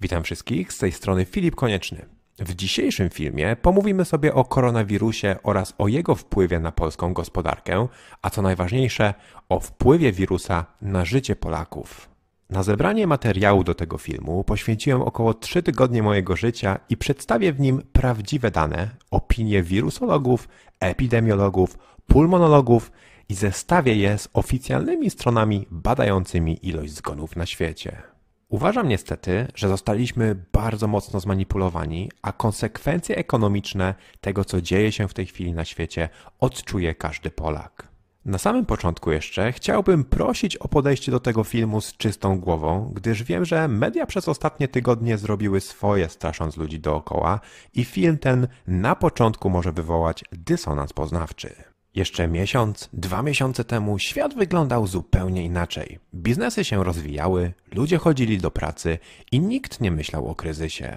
Witam wszystkich, z tej strony Filip Konieczny. W dzisiejszym filmie pomówimy sobie o koronawirusie oraz o jego wpływie na polską gospodarkę, a co najważniejsze, o wpływie wirusa na życie Polaków. Na zebranie materiału do tego filmu poświęciłem około 3 tygodnie mojego życia i przedstawię w nim prawdziwe dane, opinie wirusologów, epidemiologów, pulmonologów i zestawię je z oficjalnymi stronami badającymi ilość zgonów na świecie. Uważam niestety, że zostaliśmy bardzo mocno zmanipulowani, a konsekwencje ekonomiczne tego, co dzieje się w tej chwili na świecie, odczuje każdy Polak. Na samym początku jeszcze chciałbym prosić o podejście do tego filmu z czystą głową, gdyż wiem, że media przez ostatnie tygodnie zrobiły swoje, strasząc ludzi dookoła, i film ten na początku może wywołać dysonans poznawczy. Jeszcze miesiąc, dwa miesiące temu świat wyglądał zupełnie inaczej. Biznesy się rozwijały, ludzie chodzili do pracy i nikt nie myślał o kryzysie.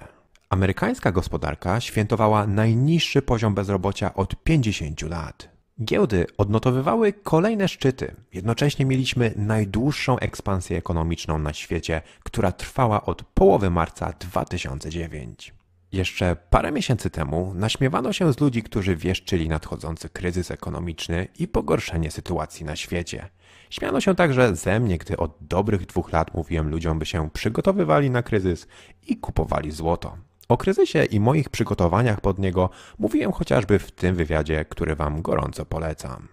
Amerykańska gospodarka świętowała najniższy poziom bezrobocia od 50 lat. Giełdy odnotowywały kolejne szczyty. Jednocześnie mieliśmy najdłuższą ekspansję ekonomiczną na świecie, która trwała od połowy marca 2009. Jeszcze parę miesięcy temu naśmiewano się z ludzi, którzy wieszczyli nadchodzący kryzys ekonomiczny i pogorszenie sytuacji na świecie. Śmiano się także ze mnie, gdy od dobrych dwóch lat mówiłem ludziom, by się przygotowywali na kryzys i kupowali złoto. O kryzysie i moich przygotowaniach pod niego mówiłem chociażby w tym wywiadzie, który Wam gorąco polecam.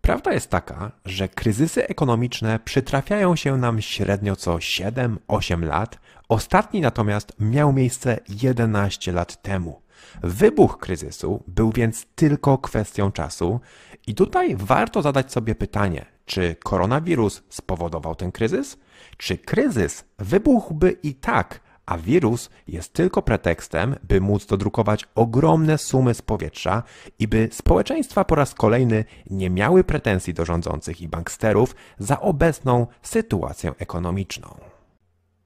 Prawda jest taka, że kryzysy ekonomiczne przytrafiają się nam średnio co 7-8 lat, Ostatni natomiast miał miejsce 11 lat temu. Wybuch kryzysu był więc tylko kwestią czasu, i tutaj warto zadać sobie pytanie, czy koronawirus spowodował ten kryzys? Czy kryzys wybuchłby i tak, a wirus jest tylko pretekstem, by móc dodrukować ogromne sumy z powietrza i by społeczeństwa po raz kolejny nie miały pretensji do rządzących i banksterów za obecną sytuację ekonomiczną?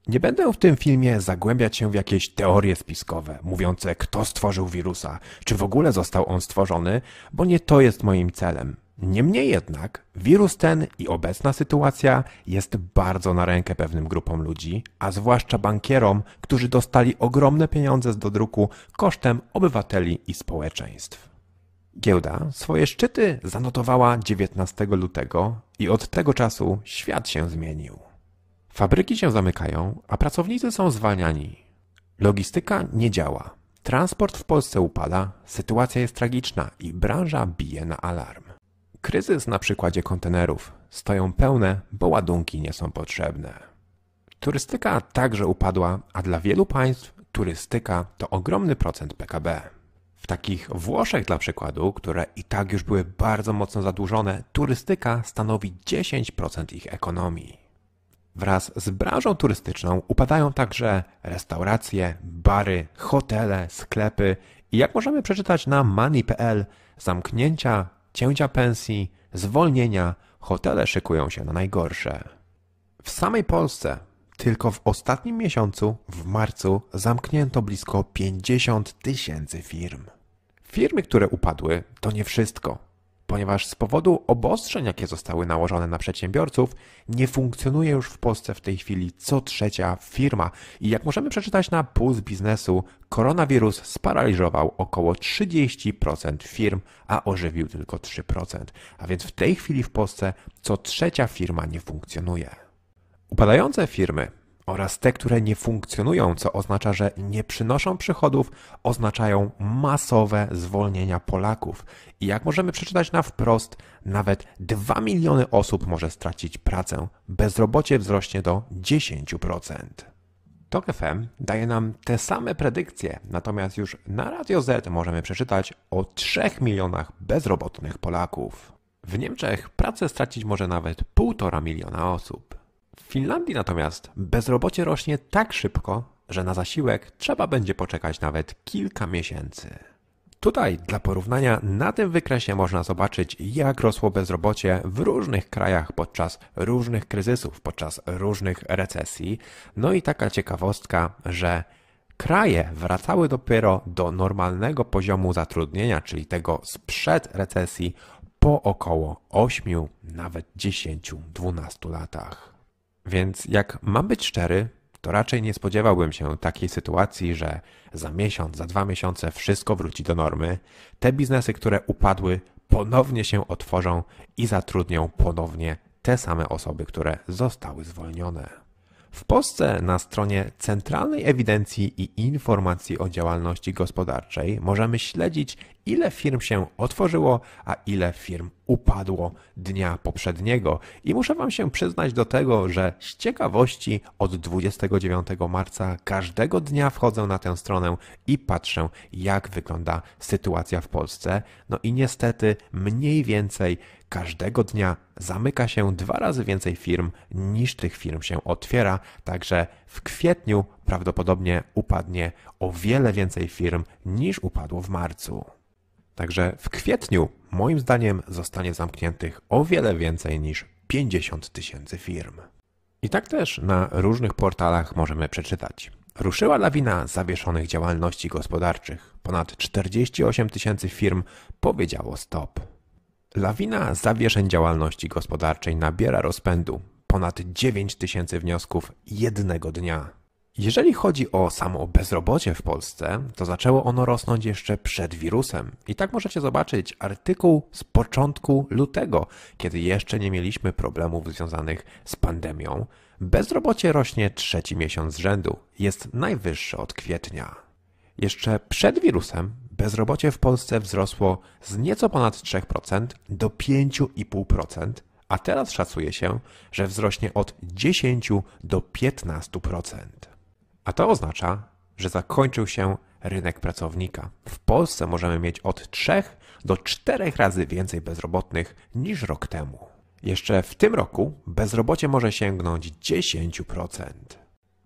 Nie będę w tym filmie zagłębiać się w jakieś teorie spiskowe, mówiące kto stworzył wirusa, czy w ogóle został on stworzony, bo nie to jest moim celem. Niemniej jednak, wirus ten i obecna sytuacja jest bardzo na rękę pewnym grupom ludzi, a zwłaszcza bankierom, którzy dostali ogromne pieniądze z dodruku kosztem obywateli i społeczeństw. Giełda swoje szczyty zanotowała 19 lutego i od tego czasu świat się zmienił. Fabryki się zamykają, a pracownicy są zwalniani. Logistyka nie działa. Transport w Polsce upada, sytuacja jest tragiczna i branża bije na alarm. Kryzys na przykładzie kontenerów. Stoją pełne, bo ładunki nie są potrzebne. Turystyka także upadła, a dla wielu państw turystyka to ogromny procent PKB. W takich Włoszech dla przykładu, które i tak już były bardzo mocno zadłużone, turystyka stanowi 10% ich ekonomii. Wraz z branżą turystyczną upadają także restauracje, bary, hotele, sklepy i jak możemy przeczytać na money.pl, zamknięcia, cięcia pensji, zwolnienia, hotele szykują się na najgorsze. W samej Polsce tylko w ostatnim miesiącu, w marcu, zamknięto blisko 50 tysięcy firm. Firmy, które upadły, to nie wszystko ponieważ z powodu obostrzeń, jakie zostały nałożone na przedsiębiorców, nie funkcjonuje już w Polsce w tej chwili co trzecia firma. I jak możemy przeczytać na Puls Biznesu, koronawirus sparaliżował około 30% firm, a ożywił tylko 3%. A więc w tej chwili w Polsce co trzecia firma nie funkcjonuje. Upadające firmy oraz te, które nie funkcjonują, co oznacza, że nie przynoszą przychodów, oznaczają masowe zwolnienia Polaków. I jak możemy przeczytać na wprost, nawet 2 miliony osób może stracić pracę. Bezrobocie wzrośnie do 10%. Tok FM daje nam te same predykcje, natomiast już na Radio Z możemy przeczytać o 3 milionach bezrobotnych Polaków. W Niemczech pracę stracić może nawet 1,5 miliona osób. W Finlandii natomiast bezrobocie rośnie tak szybko, że na zasiłek trzeba będzie poczekać nawet kilka miesięcy. Tutaj dla porównania na tym wykresie można zobaczyć, jak rosło bezrobocie w różnych krajach podczas różnych kryzysów, podczas różnych recesji. No i taka ciekawostka, że kraje wracały dopiero do normalnego poziomu zatrudnienia, czyli tego sprzed recesji, po około 8, nawet 10, 12 latach. Więc jak mam być szczery, to raczej nie spodziewałbym się takiej sytuacji, że za miesiąc, za dwa miesiące wszystko wróci do normy. Te biznesy, które upadły, ponownie się otworzą i zatrudnią ponownie te same osoby, które zostały zwolnione. W Polsce na stronie Centralnej Ewidencji i Informacji o Działalności Gospodarczej możemy śledzić, ile firm się otworzyło, a ile firm upadło dnia poprzedniego. I muszę Wam się przyznać do tego, że z ciekawości od 29 marca każdego dnia wchodzę na tę stronę i patrzę, jak wygląda sytuacja w Polsce. No i niestety mniej więcej każdego dnia zamyka się dwa razy więcej firm niż tych firm się otwiera, także w kwietniu prawdopodobnie upadnie o wiele więcej firm niż upadło w marcu. Także w kwietniu, moim zdaniem, zostanie zamkniętych o wiele więcej niż 50 tysięcy firm. I tak też na różnych portalach możemy przeczytać. Ruszyła lawina zawieszonych działalności gospodarczych. Ponad 48 tysięcy firm powiedziało stop. Lawina zawieszeń działalności gospodarczej nabiera rozpędu. Ponad 9 tysięcy wniosków jednego dnia. Jeżeli chodzi o samo bezrobocie w Polsce, to zaczęło ono rosnąć jeszcze przed wirusem. I tak możecie zobaczyć artykuł z początku lutego, kiedy jeszcze nie mieliśmy problemów związanych z pandemią. Bezrobocie rośnie trzeci miesiąc z rzędu, jest najwyższe od kwietnia. Jeszcze przed wirusem bezrobocie w Polsce wzrosło z nieco ponad 3% do 5,5%, a teraz szacuje się, że wzrośnie od 10 do 15%. A to oznacza, że zakończył się rynek pracownika. W Polsce możemy mieć od 3 do 4 razy więcej bezrobotnych niż rok temu. Jeszcze w tym roku bezrobocie może sięgnąć 10%.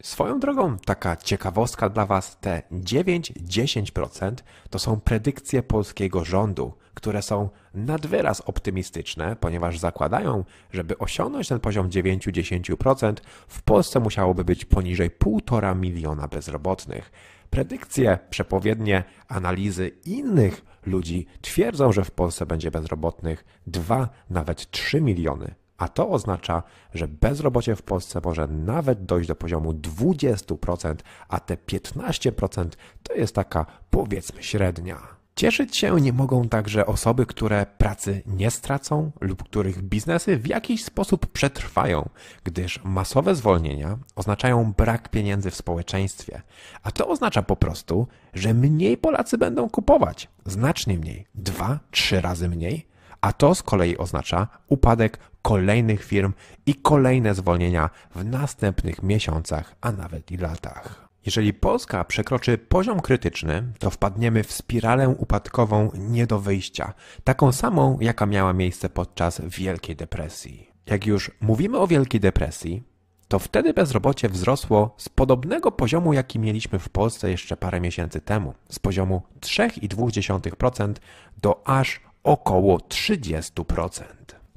Swoją drogą, taka ciekawostka dla Was, te 9-10% to są predykcje polskiego rządu, które są nad wyraz optymistyczne, ponieważ zakładają, żeby osiągnąć ten poziom 9-10%, w Polsce musiałoby być poniżej 1,5 miliona bezrobotnych. Predykcje, przepowiednie, analizy innych ludzi twierdzą, że w Polsce będzie bezrobotnych 2, nawet 3 miliony a to oznacza, że bezrobocie w Polsce może nawet dojść do poziomu 20%, a te 15% to jest taka powiedzmy średnia. Cieszyć się nie mogą także osoby, które pracy nie stracą lub których biznesy w jakiś sposób przetrwają, gdyż masowe zwolnienia oznaczają brak pieniędzy w społeczeństwie, a to oznacza po prostu, że mniej Polacy będą kupować, znacznie mniej, dwa, trzy razy mniej a to z kolei oznacza upadek kolejnych firm i kolejne zwolnienia w następnych miesiącach, a nawet i latach. Jeżeli Polska przekroczy poziom krytyczny, to wpadniemy w spiralę upadkową nie do wyjścia, taką samą, jaka miała miejsce podczas Wielkiej Depresji. Jak już mówimy o Wielkiej Depresji, to wtedy bezrobocie wzrosło z podobnego poziomu, jaki mieliśmy w Polsce jeszcze parę miesięcy temu, z poziomu 3,2% do aż około 30%.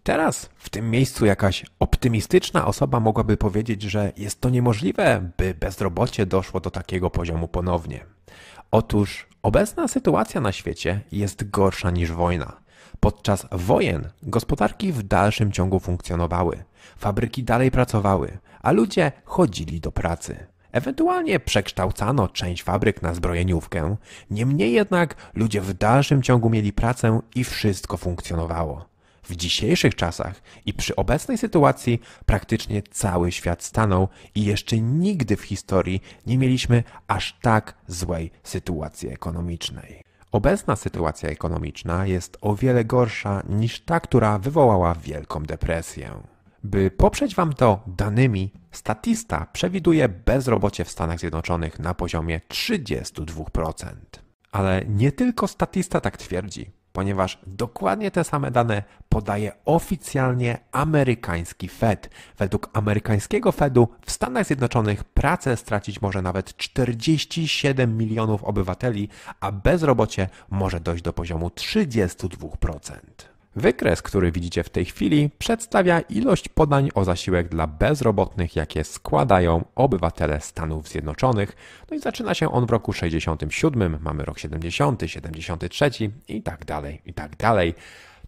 Teraz w tym miejscu jakaś optymistyczna osoba mogłaby powiedzieć, że jest to niemożliwe, by bezrobocie doszło do takiego poziomu ponownie. Otóż obecna sytuacja na świecie jest gorsza niż wojna. Podczas wojen gospodarki w dalszym ciągu funkcjonowały, fabryki dalej pracowały, a ludzie chodzili do pracy. Ewentualnie przekształcano część fabryk na zbrojeniówkę, niemniej jednak ludzie w dalszym ciągu mieli pracę i wszystko funkcjonowało. W dzisiejszych czasach i przy obecnej sytuacji praktycznie cały świat stanął i jeszcze nigdy w historii nie mieliśmy aż tak złej sytuacji ekonomicznej. Obecna sytuacja ekonomiczna jest o wiele gorsza niż ta, która wywołała Wielką Depresję. By poprzeć Wam to danymi, Statista przewiduje bezrobocie w Stanach Zjednoczonych na poziomie 32%. Ale nie tylko Statista tak twierdzi, ponieważ dokładnie te same dane podaje oficjalnie amerykański Fed. Według amerykańskiego Fedu w Stanach Zjednoczonych pracę stracić może nawet 47 milionów obywateli, a bezrobocie może dojść do poziomu 32%. Wykres, który widzicie w tej chwili, przedstawia ilość podań o zasiłek dla bezrobotnych, jakie składają obywatele Stanów Zjednoczonych. No i zaczyna się on w roku 67, mamy rok 70, 73 i tak dalej, i tak dalej.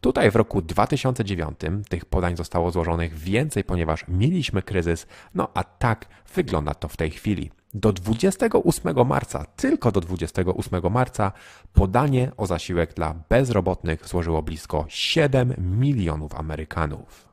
Tutaj w roku 2009 tych podań zostało złożonych więcej, ponieważ mieliśmy kryzys, no a tak wygląda to w tej chwili. Do 28 marca, tylko do 28 marca, podanie o zasiłek dla bezrobotnych złożyło blisko 7 milionów Amerykanów.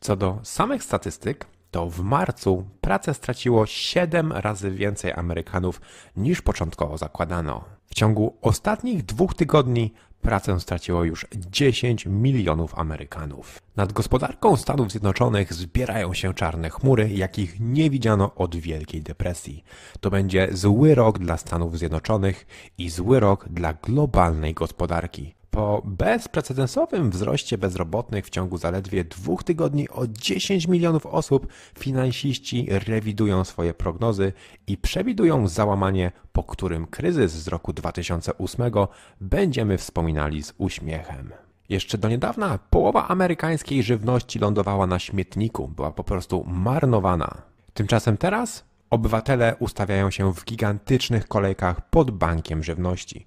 Co do samych statystyk, to w marcu pracę straciło 7 razy więcej Amerykanów niż początkowo zakładano. W ciągu ostatnich dwóch tygodni Pracę straciło już 10 milionów Amerykanów. Nad gospodarką Stanów Zjednoczonych zbierają się czarne chmury, jakich nie widziano od Wielkiej Depresji. To będzie zły rok dla Stanów Zjednoczonych i zły rok dla globalnej gospodarki. Po bezprecedensowym wzroście bezrobotnych w ciągu zaledwie dwóch tygodni o 10 milionów osób finansiści rewidują swoje prognozy i przewidują załamanie, po którym kryzys z roku 2008 będziemy wspominali z uśmiechem. Jeszcze do niedawna połowa amerykańskiej żywności lądowała na śmietniku, była po prostu marnowana. Tymczasem teraz obywatele ustawiają się w gigantycznych kolejkach pod bankiem żywności.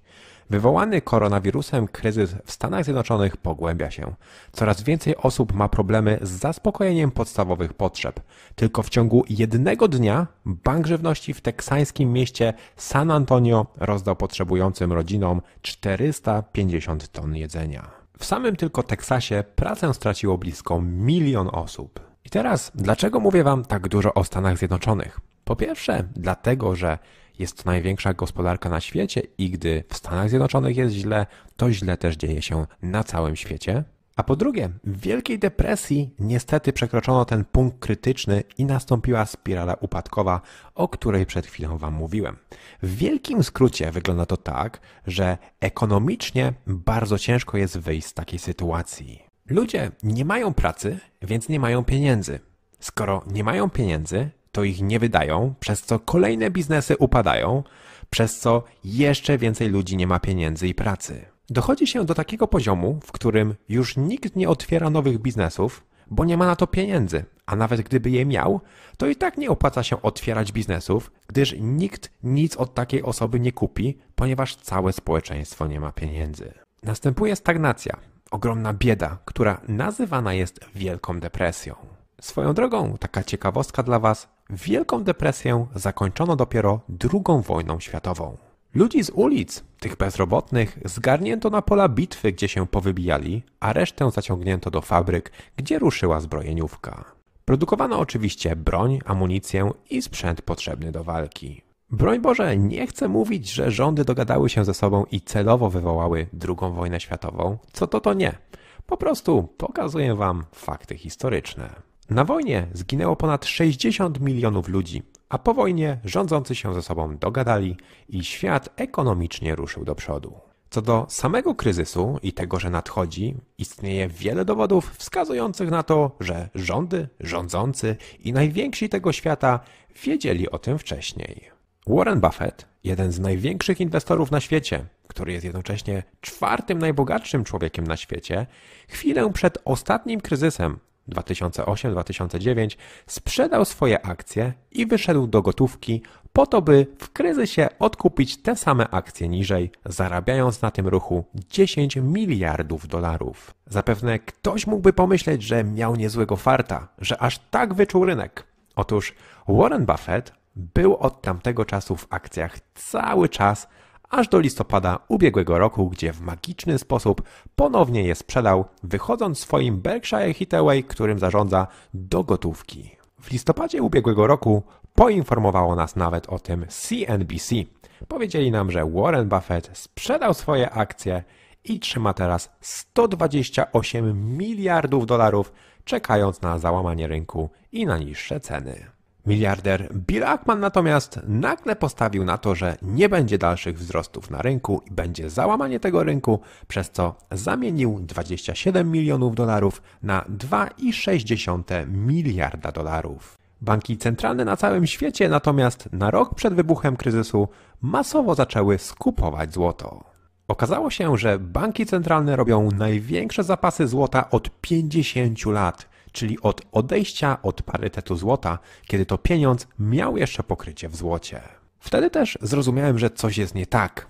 Wywołany koronawirusem kryzys w Stanach Zjednoczonych pogłębia się. Coraz więcej osób ma problemy z zaspokojeniem podstawowych potrzeb. Tylko w ciągu jednego dnia Bank Żywności w teksańskim mieście San Antonio rozdał potrzebującym rodzinom 450 ton jedzenia. W samym tylko Teksasie pracę straciło blisko milion osób. I teraz, dlaczego mówię Wam tak dużo o Stanach Zjednoczonych? Po pierwsze, dlatego, że jest to największa gospodarka na świecie i gdy w Stanach Zjednoczonych jest źle, to źle też dzieje się na całym świecie. A po drugie, w Wielkiej Depresji niestety przekroczono ten punkt krytyczny i nastąpiła spirala upadkowa, o której przed chwilą Wam mówiłem. W wielkim skrócie wygląda to tak, że ekonomicznie bardzo ciężko jest wyjść z takiej sytuacji. Ludzie nie mają pracy, więc nie mają pieniędzy. Skoro nie mają pieniędzy, to ich nie wydają, przez co kolejne biznesy upadają, przez co jeszcze więcej ludzi nie ma pieniędzy i pracy. Dochodzi się do takiego poziomu, w którym już nikt nie otwiera nowych biznesów, bo nie ma na to pieniędzy, a nawet gdyby je miał, to i tak nie opłaca się otwierać biznesów, gdyż nikt nic od takiej osoby nie kupi, ponieważ całe społeczeństwo nie ma pieniędzy. Następuje stagnacja, ogromna bieda, która nazywana jest Wielką Depresją. Swoją drogą, taka ciekawostka dla Was, Wielką Depresję zakończono dopiero II wojną światową. Ludzi z ulic, tych bezrobotnych, zgarnięto na pola bitwy, gdzie się powybijali, a resztę zaciągnięto do fabryk, gdzie ruszyła zbrojeniówka. Produkowano oczywiście broń, amunicję i sprzęt potrzebny do walki. Broń Boże, nie chcę mówić, że rządy dogadały się ze sobą i celowo wywołały II wojnę światową. Co to to nie. Po prostu pokazuję Wam fakty historyczne. Na wojnie zginęło ponad 60 milionów ludzi, a po wojnie rządzący się ze sobą dogadali i świat ekonomicznie ruszył do przodu. Co do samego kryzysu i tego, że nadchodzi, istnieje wiele dowodów wskazujących na to, że rządy, rządzący i najwięksi tego świata wiedzieli o tym wcześniej. Warren Buffett, jeden z największych inwestorów na świecie, który jest jednocześnie czwartym najbogatszym człowiekiem na świecie, chwilę przed ostatnim kryzysem 2008-2009 sprzedał swoje akcje i wyszedł do gotówki po to, by w kryzysie odkupić te same akcje niżej, zarabiając na tym ruchu 10 miliardów dolarów. Zapewne ktoś mógłby pomyśleć, że miał niezłego farta, że aż tak wyczuł rynek. Otóż Warren Buffett był od tamtego czasu w akcjach cały czas aż do listopada ubiegłego roku, gdzie w magiczny sposób ponownie je sprzedał, wychodząc swoim Berkshire Hathaway, którym zarządza, do gotówki. W listopadzie ubiegłego roku poinformowało nas nawet o tym CNBC. Powiedzieli nam, że Warren Buffett sprzedał swoje akcje i trzyma teraz 128 miliardów dolarów, czekając na załamanie rynku i na niższe ceny. Miliarder Bill Ackman natomiast nagle postawił na to, że nie będzie dalszych wzrostów na rynku i będzie załamanie tego rynku, przez co zamienił 27 milionów dolarów na 2,6 miliarda dolarów. Banki centralne na całym świecie natomiast na rok przed wybuchem kryzysu masowo zaczęły skupować złoto. Okazało się, że banki centralne robią największe zapasy złota od 50 lat – czyli od odejścia od parytetu złota, kiedy to pieniądz miał jeszcze pokrycie w złocie. Wtedy też zrozumiałem, że coś jest nie tak,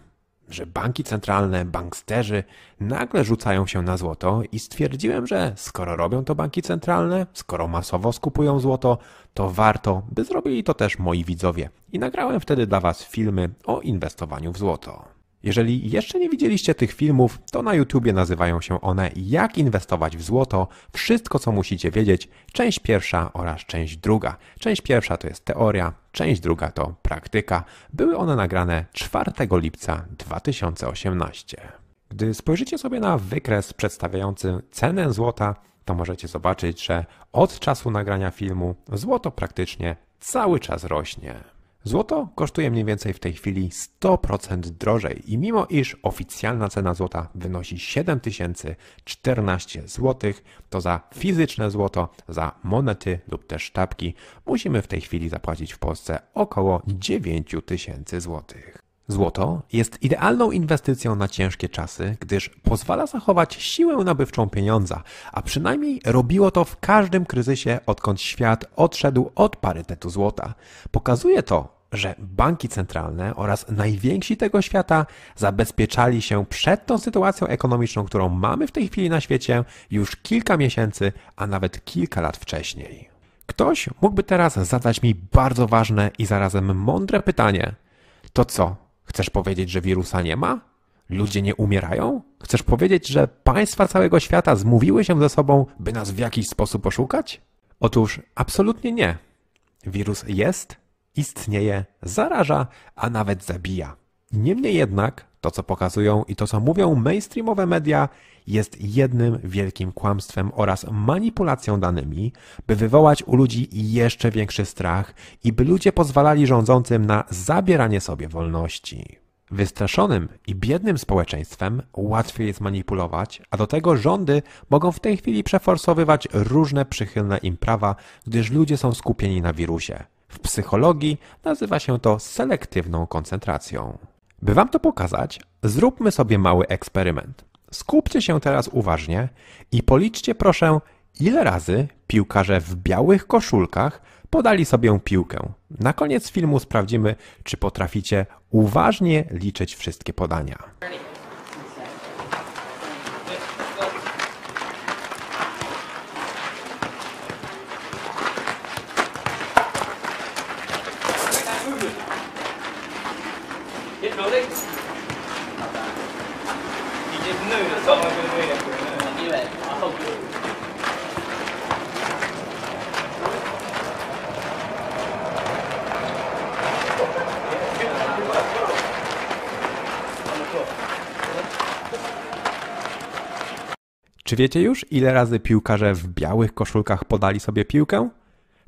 że banki centralne, banksterzy nagle rzucają się na złoto i stwierdziłem, że skoro robią to banki centralne, skoro masowo skupują złoto, to warto, by zrobili to też moi widzowie. I nagrałem wtedy dla Was filmy o inwestowaniu w złoto. Jeżeli jeszcze nie widzieliście tych filmów, to na YouTubie nazywają się one Jak inwestować w złoto, wszystko co musicie wiedzieć, część pierwsza oraz część druga. Część pierwsza to jest teoria, część druga to praktyka. Były one nagrane 4 lipca 2018. Gdy spojrzycie sobie na wykres przedstawiający cenę złota, to możecie zobaczyć, że od czasu nagrania filmu złoto praktycznie cały czas rośnie. Złoto kosztuje mniej więcej w tej chwili 100% drożej i mimo iż oficjalna cena złota wynosi 7014 zł, to za fizyczne złoto, za monety lub też sztabki musimy w tej chwili zapłacić w Polsce około 9000 złotych. Złoto jest idealną inwestycją na ciężkie czasy, gdyż pozwala zachować siłę nabywczą pieniądza, a przynajmniej robiło to w każdym kryzysie, odkąd świat odszedł od parytetu złota. Pokazuje to, że banki centralne oraz najwięksi tego świata zabezpieczali się przed tą sytuacją ekonomiczną, którą mamy w tej chwili na świecie już kilka miesięcy, a nawet kilka lat wcześniej. Ktoś mógłby teraz zadać mi bardzo ważne i zarazem mądre pytanie. To co? Chcesz powiedzieć, że wirusa nie ma? Ludzie nie umierają? Chcesz powiedzieć, że państwa całego świata zmówiły się ze sobą, by nas w jakiś sposób oszukać? Otóż absolutnie nie. Wirus jest, istnieje, zaraża, a nawet zabija. Niemniej jednak to, co pokazują i to, co mówią mainstreamowe media, jest jednym wielkim kłamstwem oraz manipulacją danymi, by wywołać u ludzi jeszcze większy strach i by ludzie pozwalali rządzącym na zabieranie sobie wolności. Wystraszonym i biednym społeczeństwem łatwiej jest manipulować, a do tego rządy mogą w tej chwili przeforsowywać różne przychylne im prawa, gdyż ludzie są skupieni na wirusie. W psychologii nazywa się to selektywną koncentracją. By Wam to pokazać, zróbmy sobie mały eksperyment. Skupcie się teraz uważnie i policzcie proszę, ile razy piłkarze w białych koszulkach podali sobie piłkę. Na koniec filmu sprawdzimy, czy potraficie uważnie liczyć wszystkie podania. wiecie już, ile razy piłkarze w białych koszulkach podali sobie piłkę?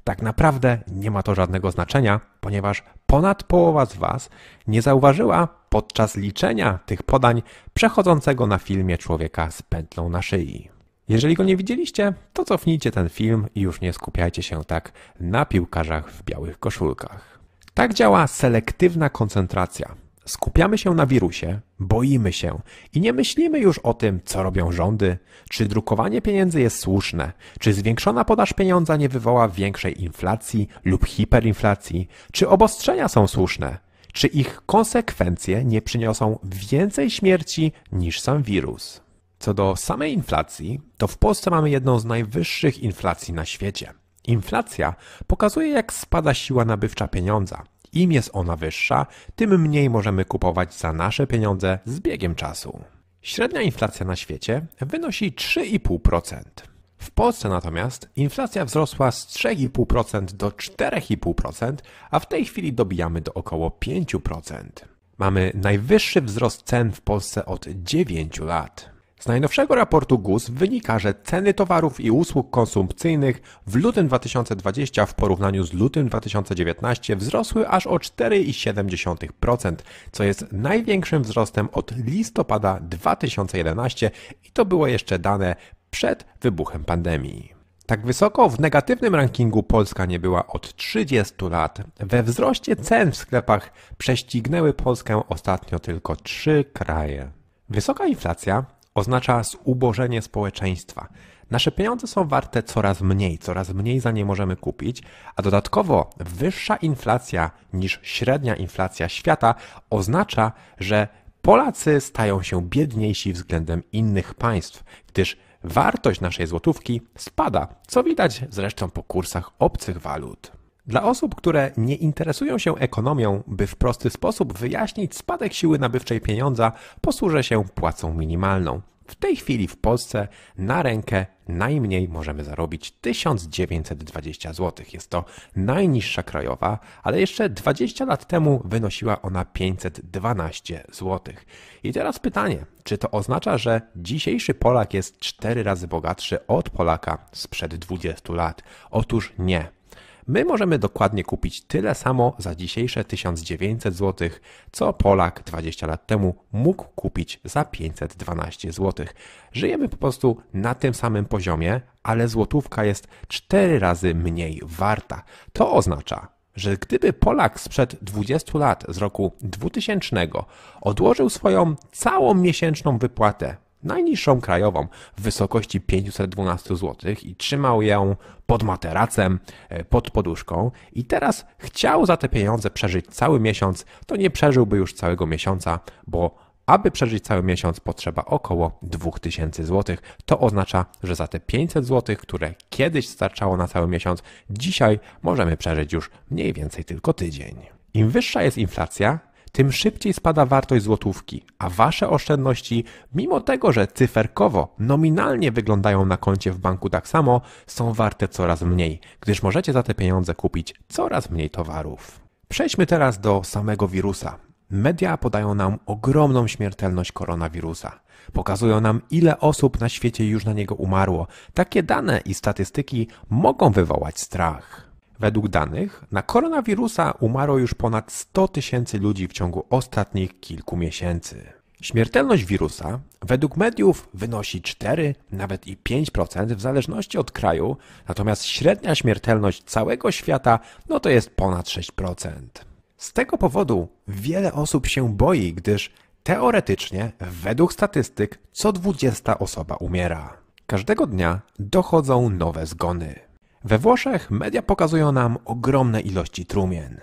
Tak naprawdę nie ma to żadnego znaczenia, ponieważ ponad połowa z Was nie zauważyła podczas liczenia tych podań przechodzącego na filmie człowieka z pętlą na szyi. Jeżeli go nie widzieliście, to cofnijcie ten film i już nie skupiajcie się tak na piłkarzach w białych koszulkach. Tak działa selektywna koncentracja, Skupiamy się na wirusie, boimy się i nie myślimy już o tym, co robią rządy, czy drukowanie pieniędzy jest słuszne, czy zwiększona podaż pieniądza nie wywoła większej inflacji lub hiperinflacji, czy obostrzenia są słuszne, czy ich konsekwencje nie przyniosą więcej śmierci niż sam wirus. Co do samej inflacji, to w Polsce mamy jedną z najwyższych inflacji na świecie. Inflacja pokazuje, jak spada siła nabywcza pieniądza. Im jest ona wyższa, tym mniej możemy kupować za nasze pieniądze z biegiem czasu. Średnia inflacja na świecie wynosi 3,5%. W Polsce natomiast inflacja wzrosła z 3,5% do 4,5%, a w tej chwili dobijamy do około 5%. Mamy najwyższy wzrost cen w Polsce od 9 lat. Z najnowszego raportu GUS wynika, że ceny towarów i usług konsumpcyjnych w lutym 2020 w porównaniu z lutym 2019 wzrosły aż o 4,7%, co jest największym wzrostem od listopada 2011 i to było jeszcze dane przed wybuchem pandemii. Tak wysoko w negatywnym rankingu Polska nie była od 30 lat. We wzroście cen w sklepach prześcignęły Polskę ostatnio tylko trzy kraje. Wysoka inflacja, oznacza zubożenie społeczeństwa. Nasze pieniądze są warte coraz mniej, coraz mniej za nie możemy kupić, a dodatkowo wyższa inflacja niż średnia inflacja świata oznacza, że Polacy stają się biedniejsi względem innych państw, gdyż wartość naszej złotówki spada, co widać zresztą po kursach obcych walut. Dla osób, które nie interesują się ekonomią, by w prosty sposób wyjaśnić spadek siły nabywczej pieniądza, posłużę się płacą minimalną. W tej chwili w Polsce na rękę najmniej możemy zarobić 1920 zł. Jest to najniższa krajowa, ale jeszcze 20 lat temu wynosiła ona 512 zł. I teraz pytanie, czy to oznacza, że dzisiejszy Polak jest 4 razy bogatszy od Polaka sprzed 20 lat? Otóż nie my możemy dokładnie kupić tyle samo za dzisiejsze 1900 zł, co Polak 20 lat temu mógł kupić za 512 zł. Żyjemy po prostu na tym samym poziomie, ale złotówka jest 4 razy mniej warta. To oznacza, że gdyby Polak sprzed 20 lat z roku 2000 odłożył swoją całą miesięczną wypłatę najniższą krajową w wysokości 512 zł i trzymał ją pod materacem, e, pod poduszką i teraz chciał za te pieniądze przeżyć cały miesiąc, to nie przeżyłby już całego miesiąca, bo aby przeżyć cały miesiąc potrzeba około 2000 zł. To oznacza, że za te 500 zł, które kiedyś starczało na cały miesiąc, dzisiaj możemy przeżyć już mniej więcej tylko tydzień. Im wyższa jest inflacja, tym szybciej spada wartość złotówki, a wasze oszczędności, mimo tego, że cyferkowo, nominalnie wyglądają na koncie w banku tak samo, są warte coraz mniej, gdyż możecie za te pieniądze kupić coraz mniej towarów. Przejdźmy teraz do samego wirusa. Media podają nam ogromną śmiertelność koronawirusa. Pokazują nam, ile osób na świecie już na niego umarło. Takie dane i statystyki mogą wywołać strach. Według danych na koronawirusa umarło już ponad 100 tysięcy ludzi w ciągu ostatnich kilku miesięcy. Śmiertelność wirusa według mediów wynosi 4, nawet i 5% w zależności od kraju, natomiast średnia śmiertelność całego świata no to jest ponad 6%. Z tego powodu wiele osób się boi, gdyż teoretycznie według statystyk co 20 osoba umiera. Każdego dnia dochodzą nowe zgony. We Włoszech media pokazują nam ogromne ilości trumien.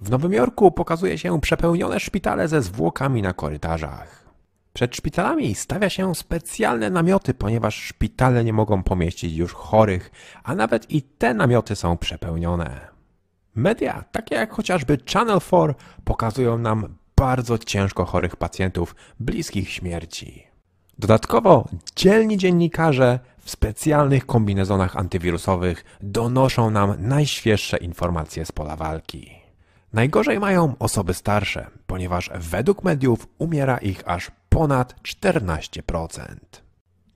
W Nowym Jorku pokazuje się przepełnione szpitale ze zwłokami na korytarzach. Przed szpitalami stawia się specjalne namioty, ponieważ szpitale nie mogą pomieścić już chorych, a nawet i te namioty są przepełnione. Media, takie jak chociażby Channel 4, pokazują nam bardzo ciężko chorych pacjentów, bliskich śmierci. Dodatkowo dzielni dziennikarze w specjalnych kombinezonach antywirusowych donoszą nam najświeższe informacje z pola walki. Najgorzej mają osoby starsze, ponieważ według mediów umiera ich aż ponad 14%.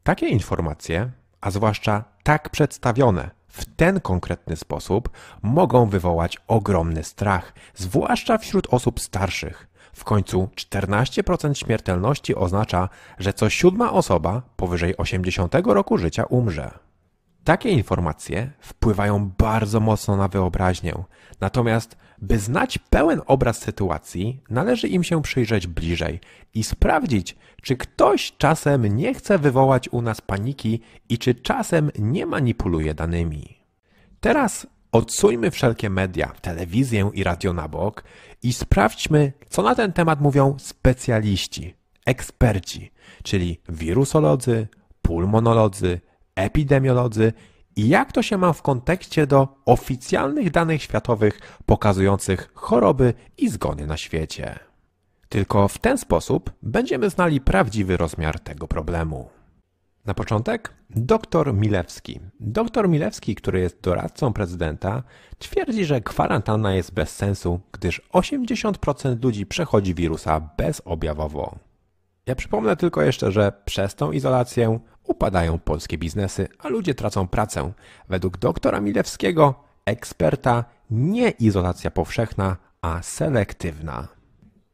Takie informacje, a zwłaszcza tak przedstawione w ten konkretny sposób, mogą wywołać ogromny strach, zwłaszcza wśród osób starszych, w końcu 14% śmiertelności oznacza, że co siódma osoba powyżej 80 roku życia umrze. Takie informacje wpływają bardzo mocno na wyobraźnię, natomiast by znać pełen obraz sytuacji, należy im się przyjrzeć bliżej i sprawdzić, czy ktoś czasem nie chce wywołać u nas paniki i czy czasem nie manipuluje danymi. Teraz Odsuńmy wszelkie media, telewizję i radio na bok i sprawdźmy, co na ten temat mówią specjaliści, eksperci, czyli wirusolodzy, pulmonolodzy, epidemiolodzy i jak to się ma w kontekście do oficjalnych danych światowych pokazujących choroby i zgony na świecie. Tylko w ten sposób będziemy znali prawdziwy rozmiar tego problemu. Na początek dr Milewski. Dr Milewski, który jest doradcą prezydenta, twierdzi, że kwarantanna jest bez sensu, gdyż 80% ludzi przechodzi wirusa bezobjawowo. Ja przypomnę tylko jeszcze, że przez tą izolację upadają polskie biznesy, a ludzie tracą pracę. Według doktora Milewskiego, eksperta, nie izolacja powszechna, a selektywna.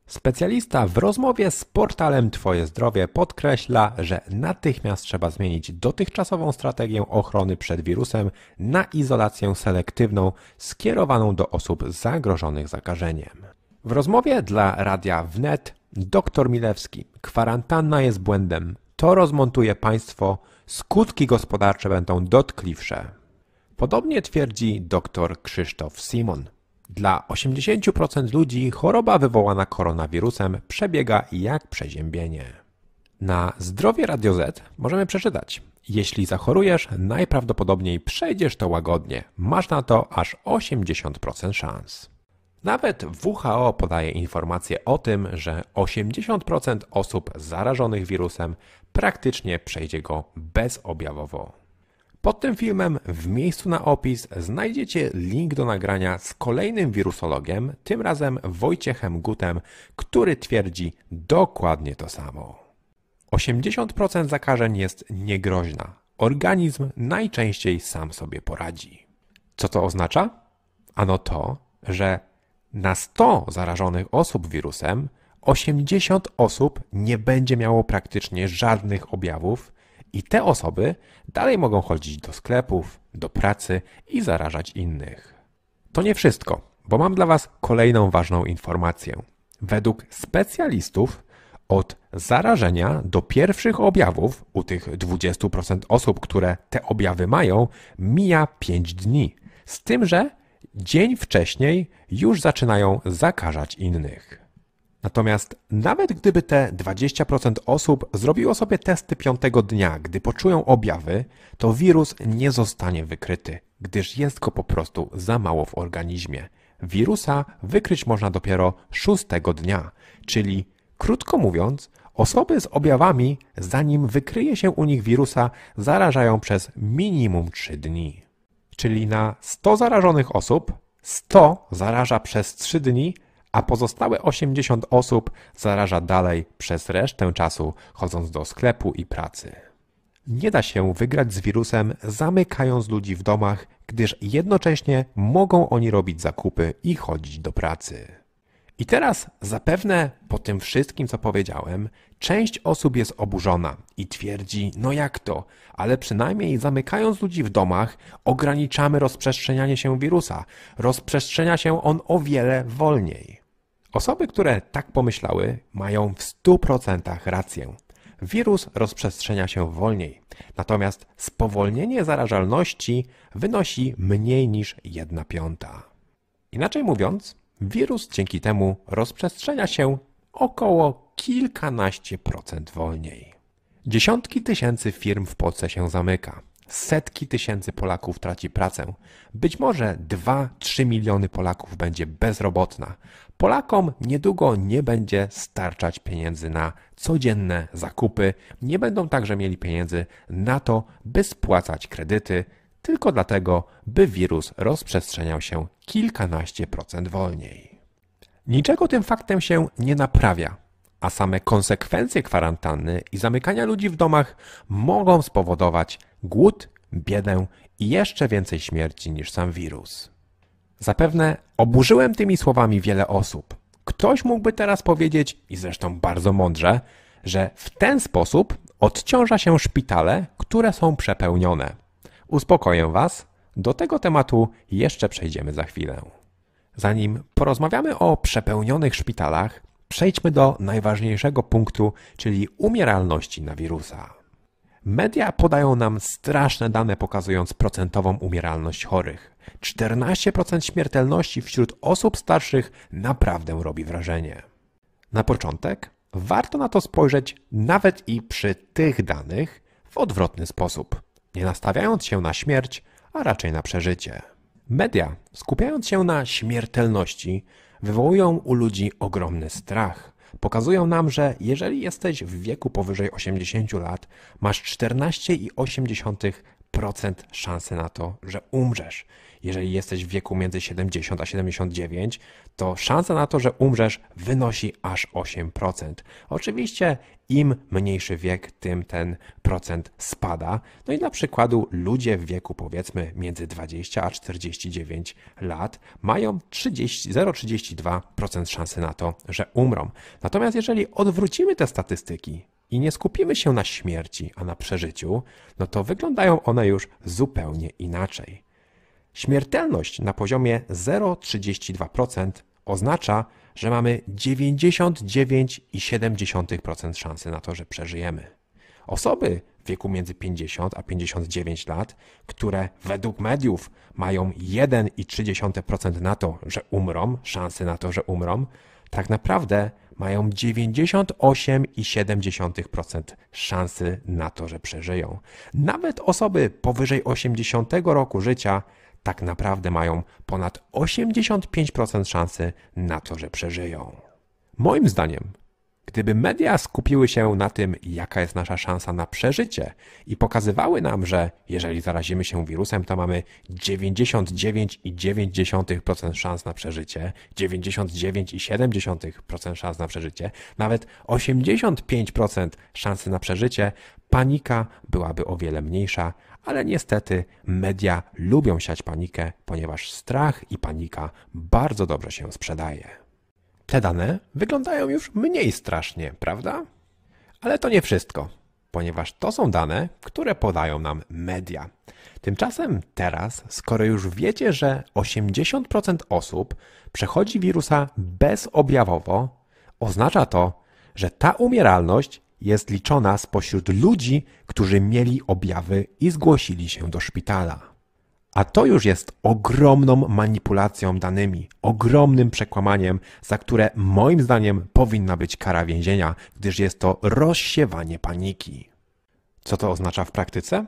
Specjalista w rozmowie z portalem Twoje Zdrowie podkreśla, że natychmiast trzeba zmienić dotychczasową strategię ochrony przed wirusem na izolację selektywną skierowaną do osób zagrożonych zakażeniem. W rozmowie dla Radia Wnet dr Milewski: Kwarantanna jest błędem. To rozmontuje państwo, skutki gospodarcze będą dotkliwsze. Podobnie twierdzi dr Krzysztof Simon. Dla 80% ludzi choroba wywołana koronawirusem przebiega jak przeziębienie. Na zdrowie Radio Z możemy przeczytać. Jeśli zachorujesz, najprawdopodobniej przejdziesz to łagodnie. Masz na to aż 80% szans. Nawet WHO podaje informację o tym, że 80% osób zarażonych wirusem praktycznie przejdzie go bezobjawowo. Pod tym filmem w miejscu na opis znajdziecie link do nagrania z kolejnym wirusologiem, tym razem Wojciechem Gutem, który twierdzi dokładnie to samo. 80% zakażeń jest niegroźna. Organizm najczęściej sam sobie poradzi. Co to oznacza? Ano to, że na 100 zarażonych osób wirusem 80 osób nie będzie miało praktycznie żadnych objawów i te osoby dalej mogą chodzić do sklepów, do pracy i zarażać innych. To nie wszystko, bo mam dla Was kolejną ważną informację. Według specjalistów od zarażenia do pierwszych objawów u tych 20% osób, które te objawy mają, mija 5 dni. Z tym, że dzień wcześniej już zaczynają zakażać innych. Natomiast nawet gdyby te 20% osób zrobiło sobie testy piątego dnia, gdy poczują objawy, to wirus nie zostanie wykryty, gdyż jest go po prostu za mało w organizmie. Wirusa wykryć można dopiero szóstego dnia, czyli krótko mówiąc, osoby z objawami, zanim wykryje się u nich wirusa, zarażają przez minimum 3 dni. Czyli na 100 zarażonych osób 100 zaraża przez 3 dni, a pozostałe 80 osób zaraża dalej przez resztę czasu chodząc do sklepu i pracy. Nie da się wygrać z wirusem zamykając ludzi w domach, gdyż jednocześnie mogą oni robić zakupy i chodzić do pracy. I teraz zapewne po tym wszystkim, co powiedziałem, część osób jest oburzona i twierdzi, no jak to, ale przynajmniej zamykając ludzi w domach, ograniczamy rozprzestrzenianie się wirusa. Rozprzestrzenia się on o wiele wolniej. Osoby, które tak pomyślały, mają w 100% rację. Wirus rozprzestrzenia się wolniej, natomiast spowolnienie zarażalności wynosi mniej niż 1 piąta. Inaczej mówiąc, wirus dzięki temu rozprzestrzenia się około kilkanaście procent wolniej. Dziesiątki tysięcy firm w Polsce się zamyka. Setki tysięcy Polaków traci pracę. Być może 2-3 miliony Polaków będzie bezrobotna, Polakom niedługo nie będzie starczać pieniędzy na codzienne zakupy, nie będą także mieli pieniędzy na to, by spłacać kredyty, tylko dlatego, by wirus rozprzestrzeniał się kilkanaście procent wolniej. Niczego tym faktem się nie naprawia, a same konsekwencje kwarantanny i zamykania ludzi w domach mogą spowodować głód, biedę i jeszcze więcej śmierci niż sam wirus. Zapewne oburzyłem tymi słowami wiele osób. Ktoś mógłby teraz powiedzieć, i zresztą bardzo mądrze, że w ten sposób odciąża się szpitale, które są przepełnione. Uspokoję Was, do tego tematu jeszcze przejdziemy za chwilę. Zanim porozmawiamy o przepełnionych szpitalach, przejdźmy do najważniejszego punktu, czyli umieralności na wirusa. Media podają nam straszne dane pokazując procentową umieralność chorych. 14% śmiertelności wśród osób starszych naprawdę robi wrażenie. Na początek warto na to spojrzeć nawet i przy tych danych w odwrotny sposób, nie nastawiając się na śmierć, a raczej na przeżycie. Media, skupiając się na śmiertelności, wywołują u ludzi ogromny strach. Pokazują nam, że jeżeli jesteś w wieku powyżej 80 lat, masz 14,8% szansy na to, że umrzesz jeżeli jesteś w wieku między 70 a 79, to szansa na to, że umrzesz wynosi aż 8%. Oczywiście im mniejszy wiek, tym ten procent spada. No i dla przykładu ludzie w wieku powiedzmy między 20 a 49 lat mają 0,32% szansy na to, że umrą. Natomiast jeżeli odwrócimy te statystyki, i nie skupimy się na śmierci, a na przeżyciu, no to wyglądają one już zupełnie inaczej. Śmiertelność na poziomie 0,32% oznacza, że mamy 99,7% szansy na to, że przeżyjemy. Osoby w wieku między 50 a 59 lat, które według mediów mają 1,3% na to, że umrą, szansy na to, że umrą, tak naprawdę mają 98,7% szansy na to, że przeżyją. Nawet osoby powyżej 80 roku życia tak naprawdę mają ponad 85% szansy na to, że przeżyją. Moim zdaniem, gdyby media skupiły się na tym, jaka jest nasza szansa na przeżycie i pokazywały nam, że jeżeli zarazimy się wirusem, to mamy 99,9% szans na przeżycie, 99,7% szans na przeżycie, nawet 85% szansy na przeżycie, panika byłaby o wiele mniejsza, ale niestety media lubią siać panikę, ponieważ strach i panika bardzo dobrze się sprzedaje. Te dane wyglądają już mniej strasznie, prawda? Ale to nie wszystko, ponieważ to są dane, które podają nam media. Tymczasem teraz, skoro już wiecie, że 80% osób przechodzi wirusa bezobjawowo, oznacza to, że ta umieralność jest liczona spośród ludzi, którzy mieli objawy i zgłosili się do szpitala. A to już jest ogromną manipulacją danymi, ogromnym przekłamaniem, za które moim zdaniem powinna być kara więzienia, gdyż jest to rozsiewanie paniki. Co to oznacza w praktyce?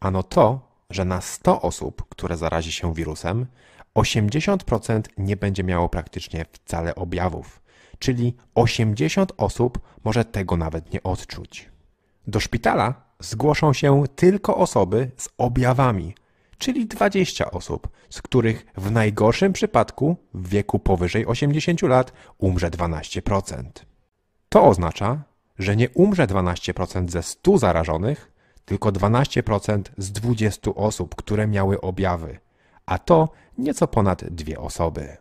Ano to, że na 100 osób, które zarazi się wirusem, 80% nie będzie miało praktycznie wcale objawów czyli 80 osób może tego nawet nie odczuć. Do szpitala zgłoszą się tylko osoby z objawami, czyli 20 osób, z których w najgorszym przypadku w wieku powyżej 80 lat umrze 12%. To oznacza, że nie umrze 12% ze 100 zarażonych, tylko 12% z 20 osób, które miały objawy, a to nieco ponad dwie osoby.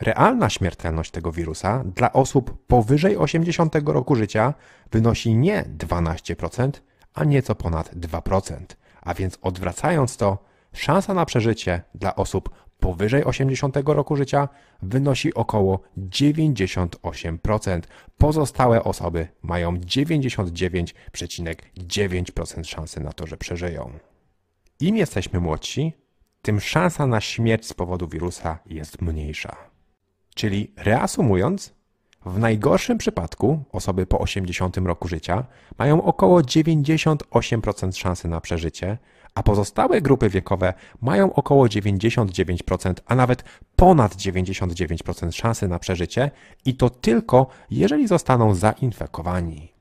Realna śmiertelność tego wirusa dla osób powyżej 80 roku życia wynosi nie 12%, a nieco ponad 2%, a więc odwracając to, szansa na przeżycie dla osób powyżej 80 roku życia wynosi około 98%. Pozostałe osoby mają 99,9% szansy na to, że przeżyją. Im jesteśmy młodsi, tym szansa na śmierć z powodu wirusa jest mniejsza. Czyli reasumując, w najgorszym przypadku osoby po 80 roku życia mają około 98% szansy na przeżycie, a pozostałe grupy wiekowe mają około 99%, a nawet ponad 99% szansy na przeżycie i to tylko jeżeli zostaną zainfekowani.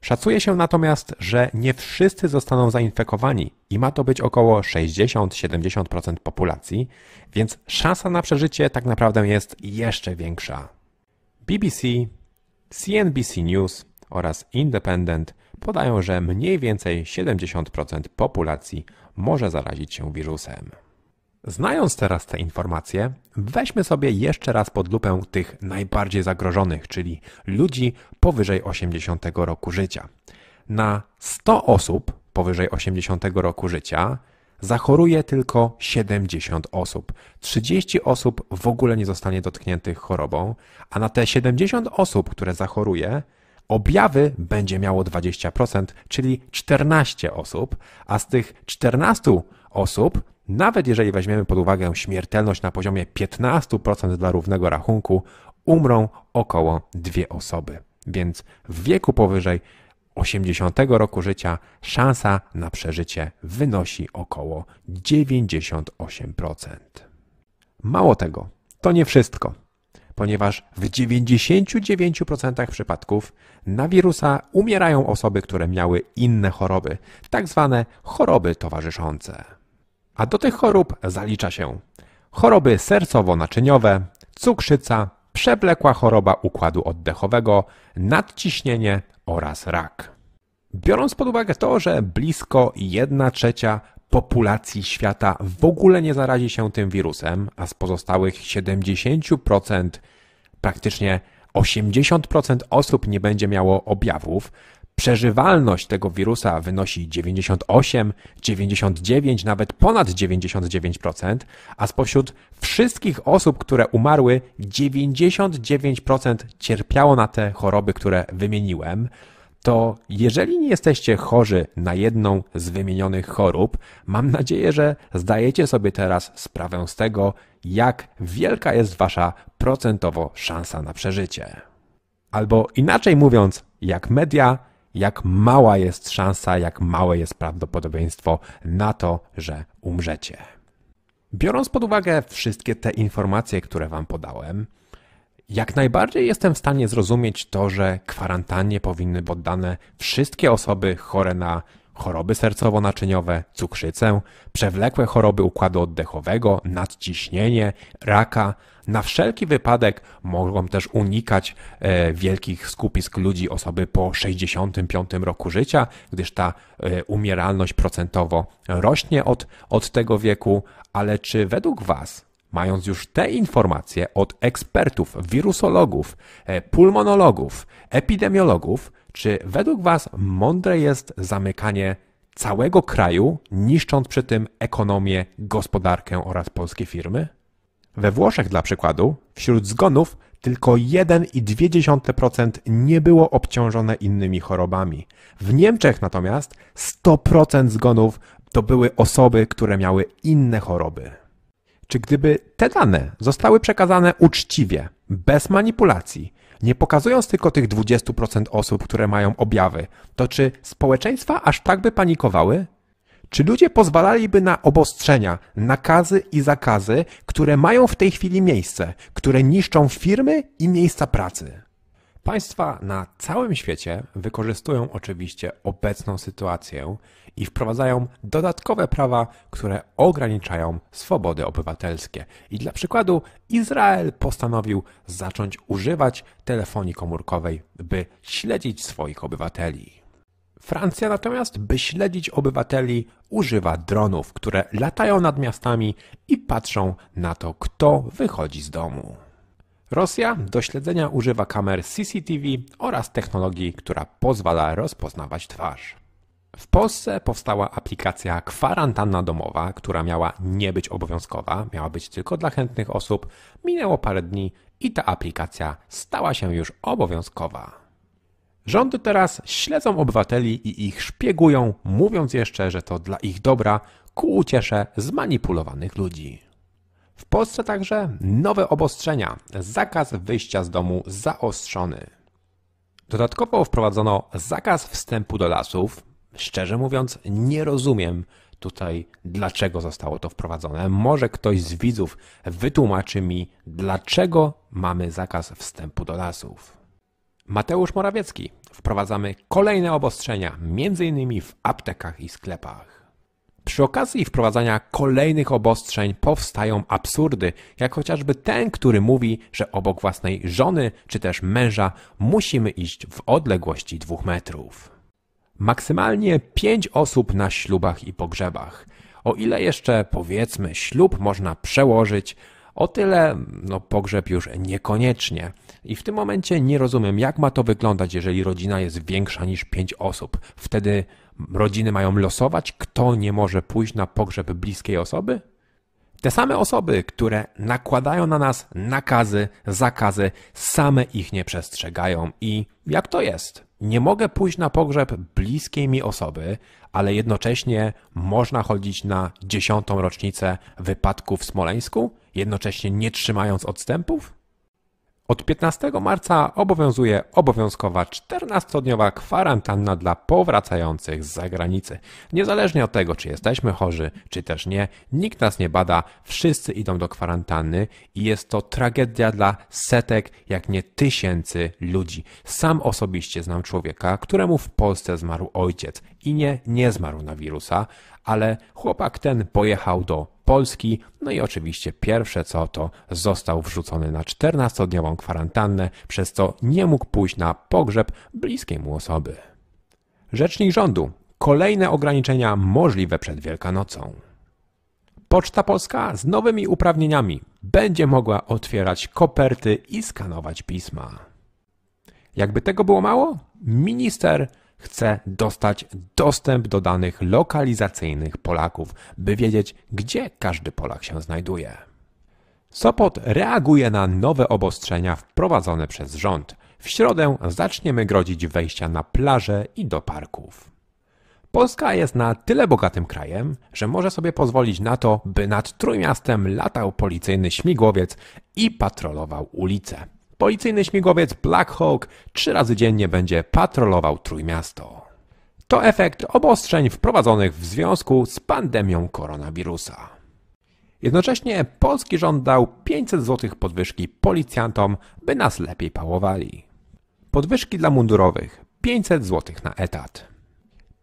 Szacuje się natomiast, że nie wszyscy zostaną zainfekowani i ma to być około 60-70% populacji, więc szansa na przeżycie tak naprawdę jest jeszcze większa. BBC, CNBC News oraz Independent podają, że mniej więcej 70% populacji może zarazić się wirusem. Znając teraz te informacje, weźmy sobie jeszcze raz pod lupę tych najbardziej zagrożonych, czyli ludzi powyżej 80 roku życia. Na 100 osób powyżej 80 roku życia zachoruje tylko 70 osób. 30 osób w ogóle nie zostanie dotkniętych chorobą, a na te 70 osób, które zachoruje, objawy będzie miało 20%, czyli 14 osób, a z tych 14 osób nawet jeżeli weźmiemy pod uwagę śmiertelność na poziomie 15% dla równego rachunku, umrą około dwie osoby. Więc w wieku powyżej 80 roku życia szansa na przeżycie wynosi około 98%. Mało tego, to nie wszystko, ponieważ w 99% przypadków na wirusa umierają osoby, które miały inne choroby, tak zwane choroby towarzyszące a do tych chorób zalicza się choroby sercowo-naczyniowe, cukrzyca, przewlekła choroba układu oddechowego, nadciśnienie oraz rak. Biorąc pod uwagę to, że blisko 1 trzecia populacji świata w ogóle nie zarazi się tym wirusem, a z pozostałych 70% praktycznie 80% osób nie będzie miało objawów, przeżywalność tego wirusa wynosi 98, 99, nawet ponad 99%, a spośród wszystkich osób, które umarły, 99% cierpiało na te choroby, które wymieniłem to jeżeli nie jesteście chorzy na jedną z wymienionych chorób, mam nadzieję, że zdajecie sobie teraz sprawę z tego, jak wielka jest wasza procentowo szansa na przeżycie. Albo inaczej mówiąc, jak media, jak mała jest szansa, jak małe jest prawdopodobieństwo na to, że umrzecie. Biorąc pod uwagę wszystkie te informacje, które Wam podałem, jak najbardziej jestem w stanie zrozumieć to, że kwarantannie powinny poddane wszystkie osoby chore na choroby sercowo-naczyniowe, cukrzycę, przewlekłe choroby układu oddechowego, nadciśnienie, raka. Na wszelki wypadek mogą też unikać e, wielkich skupisk ludzi osoby po 65 roku życia, gdyż ta e, umieralność procentowo rośnie od, od tego wieku. Ale czy według Was mając już te informacje od ekspertów, wirusologów, e, pulmonologów, epidemiologów, czy według Was mądre jest zamykanie całego kraju, niszcząc przy tym ekonomię, gospodarkę oraz polskie firmy? We Włoszech dla przykładu, wśród zgonów tylko 1,2% nie było obciążone innymi chorobami. W Niemczech natomiast 100% zgonów to były osoby, które miały inne choroby. Czy gdyby te dane zostały przekazane uczciwie, bez manipulacji, nie pokazując tylko tych 20% osób, które mają objawy, to czy społeczeństwa aż tak by panikowały? Czy ludzie pozwalaliby na obostrzenia, nakazy i zakazy, które mają w tej chwili miejsce, które niszczą firmy i miejsca pracy? Państwa na całym świecie wykorzystują oczywiście obecną sytuację i wprowadzają dodatkowe prawa, które ograniczają swobody obywatelskie. I dla przykładu Izrael postanowił zacząć używać telefonii komórkowej, by śledzić swoich obywateli. Francja natomiast, by śledzić obywateli, używa dronów, które latają nad miastami i patrzą na to, kto wychodzi z domu. Rosja do śledzenia używa kamer CCTV oraz technologii, która pozwala rozpoznawać twarz. W Polsce powstała aplikacja Kwarantanna Domowa, która miała nie być obowiązkowa, miała być tylko dla chętnych osób. Minęło parę dni i ta aplikacja stała się już obowiązkowa. Rządy teraz śledzą obywateli i ich szpiegują, mówiąc jeszcze, że to dla ich dobra ku uciesze zmanipulowanych ludzi. W Polsce także nowe obostrzenia, zakaz wyjścia z domu zaostrzony. Dodatkowo wprowadzono zakaz wstępu do lasów. Szczerze mówiąc, nie rozumiem tutaj, dlaczego zostało to wprowadzone. Może ktoś z widzów wytłumaczy mi, dlaczego mamy zakaz wstępu do lasów. Mateusz Morawiecki. Wprowadzamy kolejne obostrzenia, m.in. w aptekach i sklepach. Przy okazji wprowadzania kolejnych obostrzeń powstają absurdy, jak chociażby ten, który mówi, że obok własnej żony czy też męża musimy iść w odległości dwóch metrów. Maksymalnie pięć osób na ślubach i pogrzebach. O ile jeszcze powiedzmy ślub można przełożyć, o tyle no, pogrzeb już niekoniecznie. I w tym momencie nie rozumiem, jak ma to wyglądać, jeżeli rodzina jest większa niż pięć osób. Wtedy rodziny mają losować, kto nie może pójść na pogrzeb bliskiej osoby? Te same osoby, które nakładają na nas nakazy, zakazy, same ich nie przestrzegają. I jak to jest? Nie mogę pójść na pogrzeb bliskiej mi osoby, ale jednocześnie można chodzić na dziesiątą rocznicę wypadku w Smoleńsku, jednocześnie nie trzymając odstępów? Od 15 marca obowiązuje obowiązkowa 14-dniowa kwarantanna dla powracających z zagranicy. Niezależnie od tego, czy jesteśmy chorzy, czy też nie, nikt nas nie bada, wszyscy idą do kwarantanny i jest to tragedia dla setek, jak nie tysięcy ludzi. Sam osobiście znam człowieka, któremu w Polsce zmarł ojciec i nie, nie zmarł na wirusa, ale chłopak ten pojechał do Polski, no i oczywiście pierwsze co to został wrzucony na 14-dniową kwarantannę, przez co nie mógł pójść na pogrzeb bliskiej mu osoby. Rzecznik rządu. Kolejne ograniczenia możliwe przed Wielkanocą. Poczta Polska z nowymi uprawnieniami będzie mogła otwierać koperty i skanować pisma. Jakby tego było mało, minister chce dostać dostęp do danych lokalizacyjnych Polaków, by wiedzieć, gdzie każdy Polak się znajduje. Sopot reaguje na nowe obostrzenia wprowadzone przez rząd. W środę zaczniemy grodzić wejścia na plaże i do parków. Polska jest na tyle bogatym krajem, że może sobie pozwolić na to, by nad Trójmiastem latał policyjny śmigłowiec i patrolował ulice. Policyjny śmigłowiec Black Hawk trzy razy dziennie będzie patrolował Trójmiasto. To efekt obostrzeń wprowadzonych w związku z pandemią koronawirusa. Jednocześnie polski rząd dał 500 zł podwyżki policjantom, by nas lepiej pałowali. Podwyżki dla mundurowych 500 zł na etat.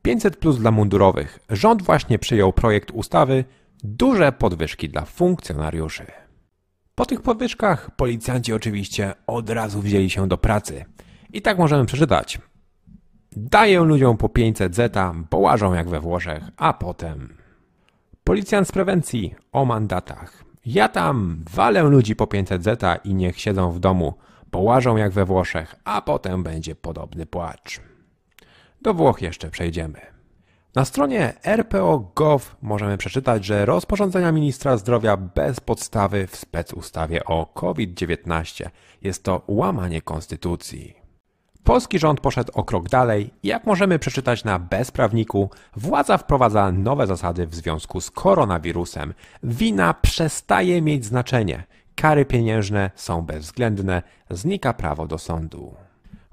500 plus dla mundurowych. Rząd właśnie przyjął projekt ustawy Duże podwyżki dla funkcjonariuszy. Po tych podwyżkach policjanci oczywiście od razu wzięli się do pracy. I tak możemy przeczytać. Daję ludziom po 500 zeta, połażą jak we Włoszech, a potem... Policjant z prewencji o mandatach. Ja tam walę ludzi po 500 zeta i niech siedzą w domu. Połażą jak we Włoszech, a potem będzie podobny płacz. Do Włoch jeszcze przejdziemy. Na stronie rpo.gov możemy przeczytać, że rozporządzenia ministra zdrowia bez podstawy w specustawie o COVID-19 jest to łamanie konstytucji. Polski rząd poszedł o krok dalej i jak możemy przeczytać na bezprawniku, władza wprowadza nowe zasady w związku z koronawirusem. Wina przestaje mieć znaczenie, kary pieniężne są bezwzględne, znika prawo do sądu.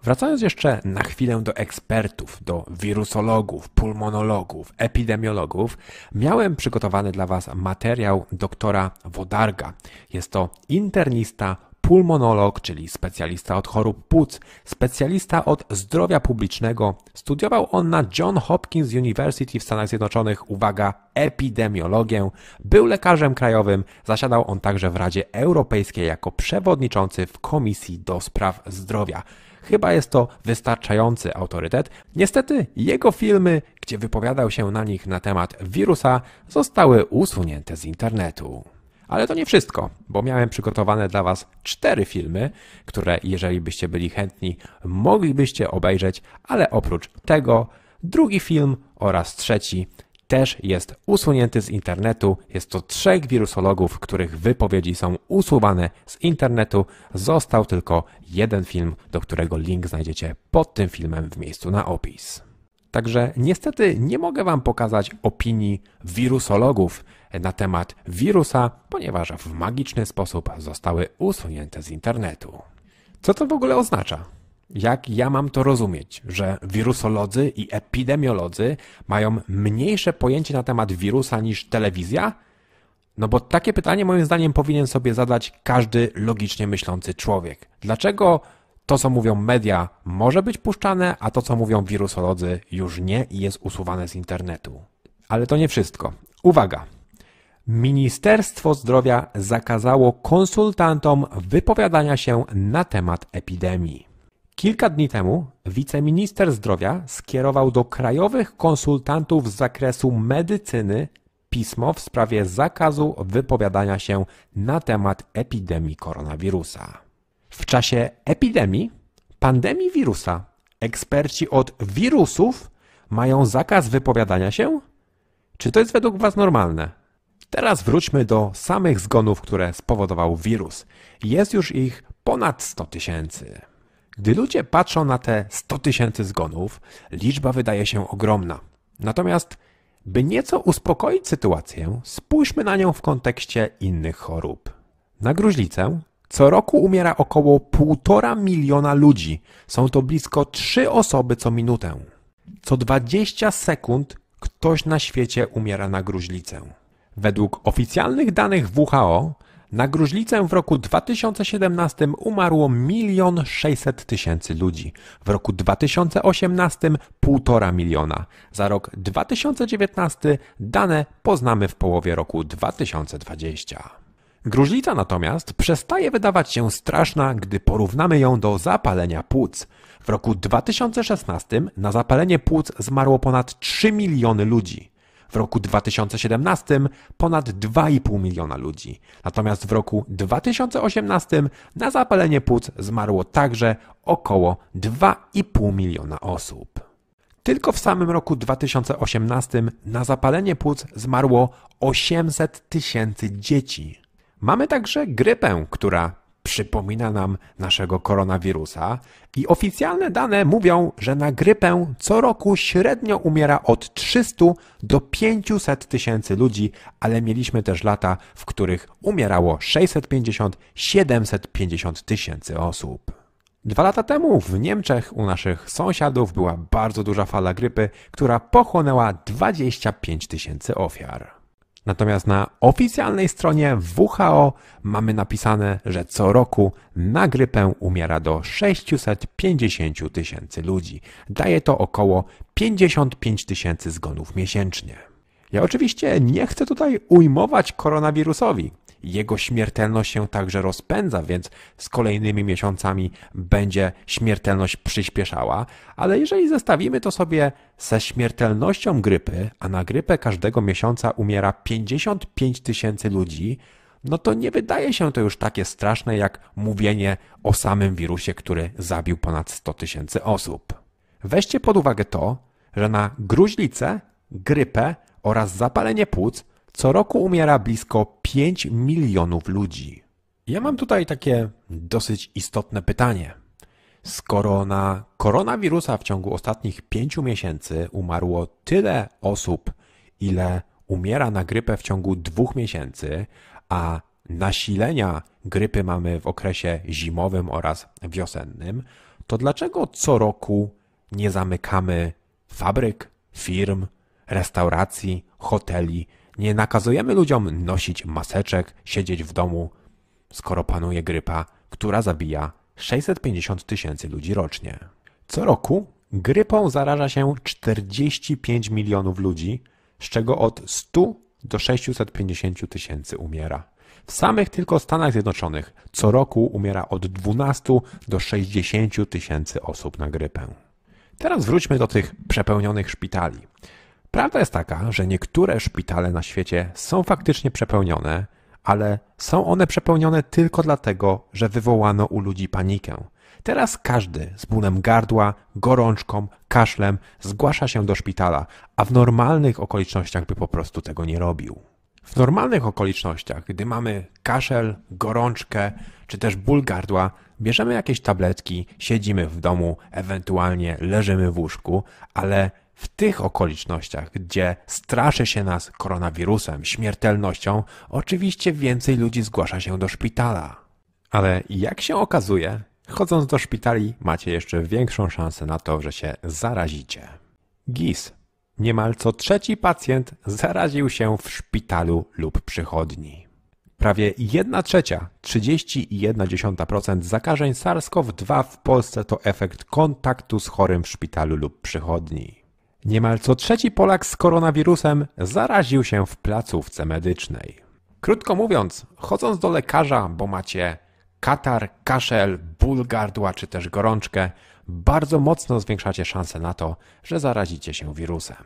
Wracając jeszcze na chwilę do ekspertów, do wirusologów, pulmonologów, epidemiologów, miałem przygotowany dla Was materiał doktora Wodarga. Jest to internista, pulmonolog, czyli specjalista od chorób płuc, specjalista od zdrowia publicznego. Studiował on na John Hopkins University w Stanach Zjednoczonych, uwaga, epidemiologię. Był lekarzem krajowym, zasiadał on także w Radzie Europejskiej jako przewodniczący w Komisji do Spraw Zdrowia. Chyba jest to wystarczający autorytet. Niestety jego filmy, gdzie wypowiadał się na nich na temat wirusa, zostały usunięte z internetu. Ale to nie wszystko, bo miałem przygotowane dla Was cztery filmy, które jeżeli byście byli chętni, moglibyście obejrzeć, ale oprócz tego drugi film oraz trzeci też jest usunięty z internetu. Jest to trzech wirusologów, których wypowiedzi są usuwane z internetu. Został tylko jeden film, do którego link znajdziecie pod tym filmem w miejscu na opis. Także niestety nie mogę Wam pokazać opinii wirusologów na temat wirusa, ponieważ w magiczny sposób zostały usunięte z internetu. Co to w ogóle oznacza? jak ja mam to rozumieć, że wirusolodzy i epidemiolodzy mają mniejsze pojęcie na temat wirusa niż telewizja? No bo takie pytanie moim zdaniem powinien sobie zadać każdy logicznie myślący człowiek. Dlaczego to, co mówią media, może być puszczane, a to, co mówią wirusolodzy, już nie i jest usuwane z internetu? Ale to nie wszystko. Uwaga! Ministerstwo Zdrowia zakazało konsultantom wypowiadania się na temat epidemii. Kilka dni temu wiceminister zdrowia skierował do krajowych konsultantów z zakresu medycyny pismo w sprawie zakazu wypowiadania się na temat epidemii koronawirusa. W czasie epidemii, pandemii wirusa, eksperci od wirusów mają zakaz wypowiadania się? Czy to jest według Was normalne? Teraz wróćmy do samych zgonów, które spowodował wirus. Jest już ich ponad 100 tysięcy. Gdy ludzie patrzą na te 100 tysięcy zgonów, liczba wydaje się ogromna. Natomiast, by nieco uspokoić sytuację, spójrzmy na nią w kontekście innych chorób. Na gruźlicę co roku umiera około 1,5 miliona ludzi. Są to blisko 3 osoby co minutę. Co 20 sekund ktoś na świecie umiera na gruźlicę. Według oficjalnych danych WHO na gruźlicę w roku 2017 umarło 1 600 tysięcy ludzi, w roku 2018 1,5 miliona. Za rok 2019 dane poznamy w połowie roku 2020. Gruźlica natomiast przestaje wydawać się straszna, gdy porównamy ją do zapalenia płuc. W roku 2016 na zapalenie płuc zmarło ponad 3 miliony ludzi. W roku 2017 ponad 2,5 miliona ludzi. Natomiast w roku 2018 na zapalenie płuc zmarło także około 2,5 miliona osób. Tylko w samym roku 2018 na zapalenie płuc zmarło 800 tysięcy dzieci. Mamy także grypę, która przypomina nam naszego koronawirusa i oficjalne dane mówią, że na grypę co roku średnio umiera od 300 do 500 tysięcy ludzi, ale mieliśmy też lata, w których umierało 650-750 tysięcy osób. Dwa lata temu w Niemczech u naszych sąsiadów była bardzo duża fala grypy, która pochłonęła 25 tysięcy ofiar. Natomiast na oficjalnej stronie WHO mamy napisane, że co roku na grypę umiera do 650 tysięcy ludzi. Daje to około 55 tysięcy zgonów miesięcznie. Ja oczywiście nie chcę tutaj ujmować koronawirusowi jego śmiertelność się także rozpędza, więc z kolejnymi miesiącami będzie śmiertelność przyspieszała, ale jeżeli zestawimy to sobie ze śmiertelnością grypy, a na grypę każdego miesiąca umiera 55 tysięcy ludzi, no to nie wydaje się to już takie straszne jak mówienie o samym wirusie, który zabił ponad 100 tysięcy osób. Weźcie pod uwagę to, że na gruźlicę, grypę oraz zapalenie płuc co roku umiera blisko 5 milionów ludzi. Ja mam tutaj takie dosyć istotne pytanie. Skoro na koronawirusa w ciągu ostatnich 5 miesięcy umarło tyle osób, ile umiera na grypę w ciągu dwóch miesięcy, a nasilenia grypy mamy w okresie zimowym oraz wiosennym, to dlaczego co roku nie zamykamy fabryk, firm, restauracji, hoteli nie nakazujemy ludziom nosić maseczek, siedzieć w domu, skoro panuje grypa, która zabija 650 tysięcy ludzi rocznie. Co roku grypą zaraża się 45 milionów ludzi, z czego od 100 do 650 tysięcy umiera. W samych tylko Stanach Zjednoczonych co roku umiera od 12 do 60 tysięcy osób na grypę. Teraz wróćmy do tych przepełnionych szpitali. Prawda jest taka, że niektóre szpitale na świecie są faktycznie przepełnione, ale są one przepełnione tylko dlatego, że wywołano u ludzi panikę. Teraz każdy z bólem gardła, gorączką, kaszlem zgłasza się do szpitala, a w normalnych okolicznościach by po prostu tego nie robił. W normalnych okolicznościach, gdy mamy kaszel, gorączkę czy też ból gardła, bierzemy jakieś tabletki, siedzimy w domu, ewentualnie leżymy w łóżku, ale w tych okolicznościach, gdzie straszy się nas koronawirusem, śmiertelnością, oczywiście więcej ludzi zgłasza się do szpitala. Ale jak się okazuje, chodząc do szpitali macie jeszcze większą szansę na to, że się zarazicie. GIS. Niemal co trzeci pacjent zaraził się w szpitalu lub przychodni. Prawie 1 trzecia, 31% zakażeń SARS-CoV-2 w Polsce to efekt kontaktu z chorym w szpitalu lub przychodni. Niemal co trzeci Polak z koronawirusem zaraził się w placówce medycznej. Krótko mówiąc, chodząc do lekarza, bo macie katar, kaszel, ból gardła czy też gorączkę, bardzo mocno zwiększacie szanse na to, że zarazicie się wirusem.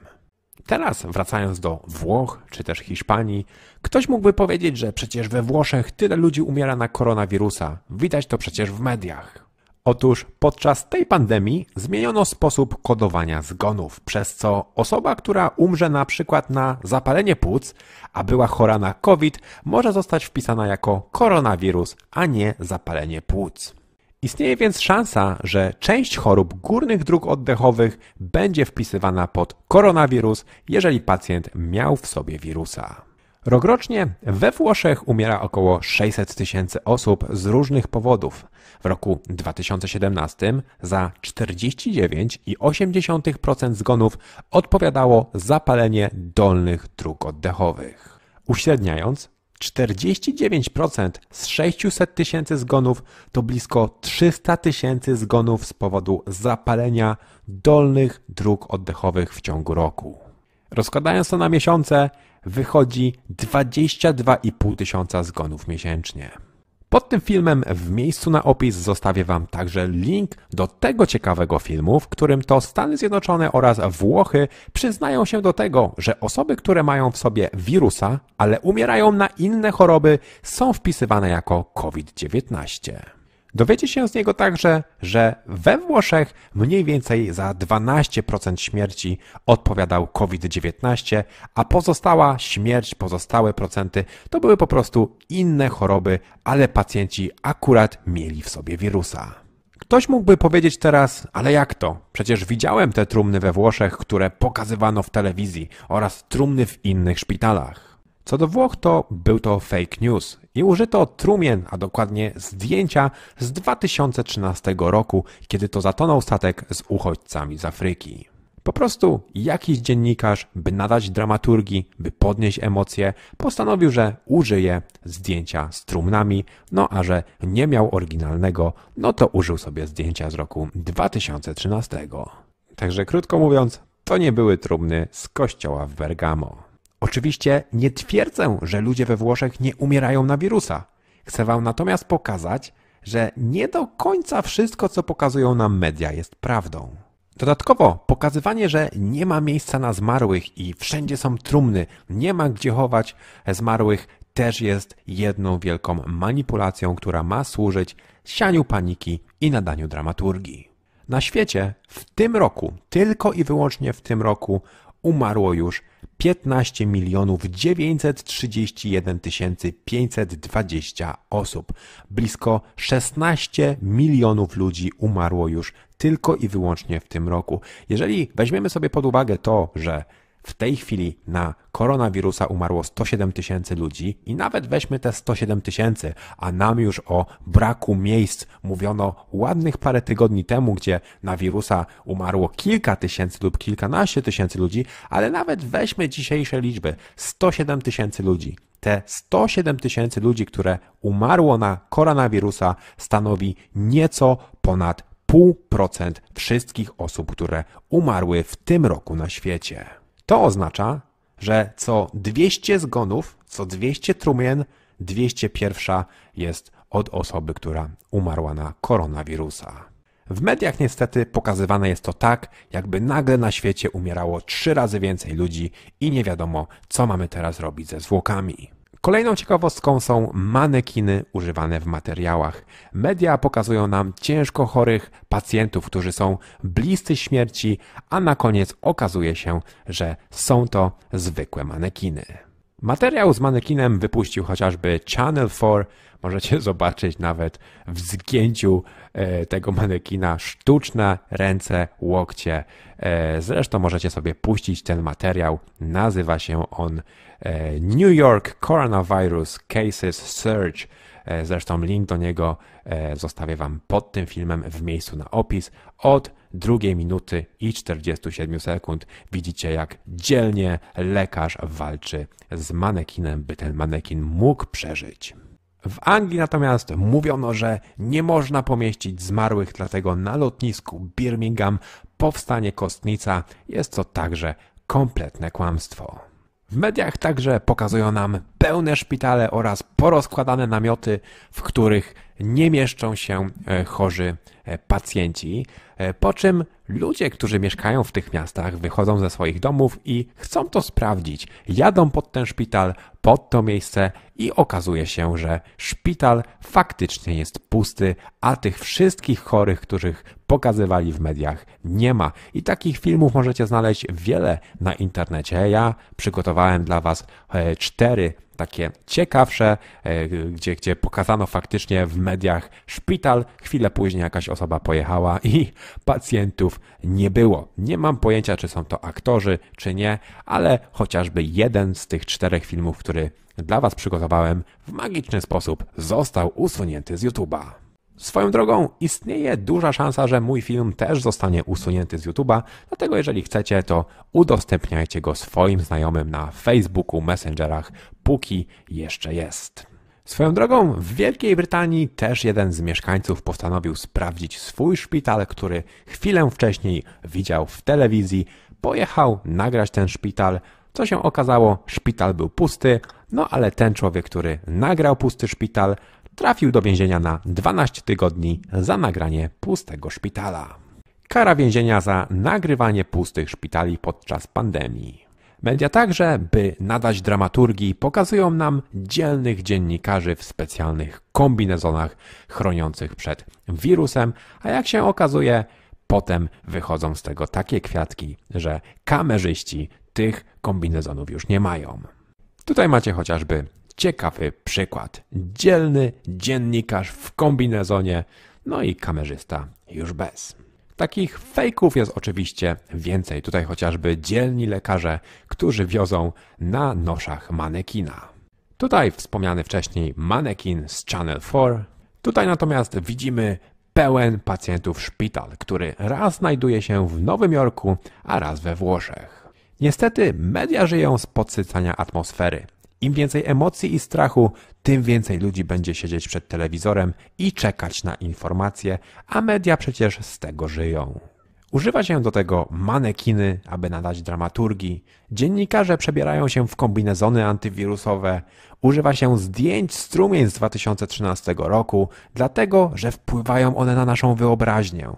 Teraz wracając do Włoch czy też Hiszpanii, ktoś mógłby powiedzieć, że przecież we Włoszech tyle ludzi umiera na koronawirusa. Widać to przecież w mediach. Otóż podczas tej pandemii zmieniono sposób kodowania zgonów, przez co osoba, która umrze na przykład na zapalenie płuc, a była chora na COVID, może zostać wpisana jako koronawirus, a nie zapalenie płuc. Istnieje więc szansa, że część chorób górnych dróg oddechowych będzie wpisywana pod koronawirus, jeżeli pacjent miał w sobie wirusa. Rokrocznie we Włoszech umiera około 600 tysięcy osób z różnych powodów. W roku 2017 za 49,8% zgonów odpowiadało zapalenie dolnych dróg oddechowych. Uśredniając, 49% z 600 tysięcy zgonów to blisko 300 tysięcy zgonów z powodu zapalenia dolnych dróg oddechowych w ciągu roku. Rozkładając to na miesiące, wychodzi 22,5 tysiąca zgonów miesięcznie. Pod tym filmem w miejscu na opis zostawię Wam także link do tego ciekawego filmu, w którym to Stany Zjednoczone oraz Włochy przyznają się do tego, że osoby, które mają w sobie wirusa, ale umierają na inne choroby, są wpisywane jako COVID-19. Dowiecie się z niego także, że we Włoszech mniej więcej za 12% śmierci odpowiadał COVID-19, a pozostała śmierć, pozostałe procenty to były po prostu inne choroby, ale pacjenci akurat mieli w sobie wirusa. Ktoś mógłby powiedzieć teraz, ale jak to? Przecież widziałem te trumny we Włoszech, które pokazywano w telewizji oraz trumny w innych szpitalach. Co do Włoch, to był to fake news i użyto trumien, a dokładnie zdjęcia z 2013 roku, kiedy to zatonął statek z uchodźcami z Afryki. Po prostu jakiś dziennikarz, by nadać dramaturgii, by podnieść emocje, postanowił, że użyje zdjęcia z trumnami, no a że nie miał oryginalnego, no to użył sobie zdjęcia z roku 2013. Także krótko mówiąc, to nie były trumny z kościoła w Bergamo. Oczywiście nie twierdzę, że ludzie we Włoszech nie umierają na wirusa. Chcę Wam natomiast pokazać, że nie do końca wszystko, co pokazują nam media, jest prawdą. Dodatkowo pokazywanie, że nie ma miejsca na zmarłych i wszędzie są trumny, nie ma gdzie chować zmarłych, też jest jedną wielką manipulacją, która ma służyć sianiu paniki i nadaniu dramaturgii. Na świecie w tym roku, tylko i wyłącznie w tym roku, umarło już 15 milionów 931 520 osób. Blisko 16 milionów ludzi umarło już tylko i wyłącznie w tym roku. Jeżeli weźmiemy sobie pod uwagę to, że w tej chwili na koronawirusa umarło 107 tysięcy ludzi i nawet weźmy te 107 tysięcy, a nam już o braku miejsc mówiono ładnych parę tygodni temu, gdzie na wirusa umarło kilka tysięcy lub kilkanaście tysięcy ludzi, ale nawet weźmy dzisiejsze liczby 107 tysięcy ludzi. Te 107 tysięcy ludzi, które umarło na koronawirusa, stanowi nieco ponad pół procent wszystkich osób, które umarły w tym roku na świecie. To oznacza, że co 200 zgonów, co 200 trumien, 201 jest od osoby, która umarła na koronawirusa. W mediach niestety pokazywane jest to tak, jakby nagle na świecie umierało trzy razy więcej ludzi i nie wiadomo, co mamy teraz robić ze zwłokami. Kolejną ciekawostką są manekiny używane w materiałach. Media pokazują nam ciężko chorych pacjentów, którzy są bliscy śmierci, a na koniec okazuje się, że są to zwykłe manekiny. Materiał z manekinem wypuścił chociażby Channel 4, możecie zobaczyć nawet w zgięciu e, tego manekina sztuczne ręce, łokcie. E, zresztą możecie sobie puścić ten materiał. Nazywa się on e, New York Coronavirus Cases Search. Zresztą link do niego zostawię Wam pod tym filmem w miejscu na opis. Od drugiej minuty i 47 sekund widzicie, jak dzielnie lekarz walczy z manekinem, by ten manekin mógł przeżyć. W Anglii natomiast mówiono, że nie można pomieścić zmarłych, dlatego na lotnisku Birmingham powstanie kostnica. Jest to także kompletne kłamstwo. W mediach także pokazują nam pełne szpitale oraz porozkładane namioty, w których nie mieszczą się e, chorzy e, pacjenci, e, po czym ludzie, którzy mieszkają w tych miastach, wychodzą ze swoich domów i chcą to sprawdzić. Jadą pod ten szpital, pod to miejsce i okazuje się, że szpital faktycznie jest pusty, a tych wszystkich chorych, których pokazywali w mediach nie ma. I takich filmów możecie znaleźć wiele na internecie. Ja przygotowałem dla Was e, cztery takie ciekawsze, e, gdzie, gdzie pokazano faktycznie w mediach szpital, chwilę później jakaś osoba pojechała i pacjentów nie było. Nie mam pojęcia, czy są to aktorzy, czy nie, ale chociażby jeden z tych czterech filmów, który dla Was przygotowałem, w magiczny sposób został usunięty z YouTube'a. Swoją drogą, istnieje duża szansa, że mój film też zostanie usunięty z YouTube'a, dlatego jeżeli chcecie, to udostępniajcie go swoim znajomym na Facebooku, Messengerach, póki jeszcze jest. Swoją drogą, w Wielkiej Brytanii też jeden z mieszkańców postanowił sprawdzić swój szpital, który chwilę wcześniej widział w telewizji. Pojechał nagrać ten szpital. Co się okazało? Szpital był pusty, no ale ten człowiek, który nagrał pusty szpital, trafił do więzienia na 12 tygodni za nagranie pustego szpitala. Kara więzienia za nagrywanie pustych szpitali podczas pandemii. Media także, by nadać dramaturgii, pokazują nam dzielnych dziennikarzy w specjalnych kombinezonach chroniących przed wirusem, a jak się okazuje, potem wychodzą z tego takie kwiatki, że kamerzyści tych kombinezonów już nie mają. Tutaj macie chociażby ciekawy przykład. Dzielny dziennikarz w kombinezonie, no i kamerzysta już bez. Takich fejków jest oczywiście więcej. Tutaj chociażby dzielni lekarze, którzy wiozą na noszach manekina. Tutaj wspomniany wcześniej manekin z Channel 4. Tutaj natomiast widzimy pełen pacjentów szpital, który raz znajduje się w Nowym Jorku, a raz we Włoszech. Niestety media żyją z podsycania atmosfery. Im więcej emocji i strachu, tym więcej ludzi będzie siedzieć przed telewizorem i czekać na informacje, a media przecież z tego żyją. Używa się do tego manekiny, aby nadać dramaturgii. Dziennikarze przebierają się w kombinezony antywirusowe. Używa się zdjęć strumień z 2013 roku, dlatego że wpływają one na naszą wyobraźnię.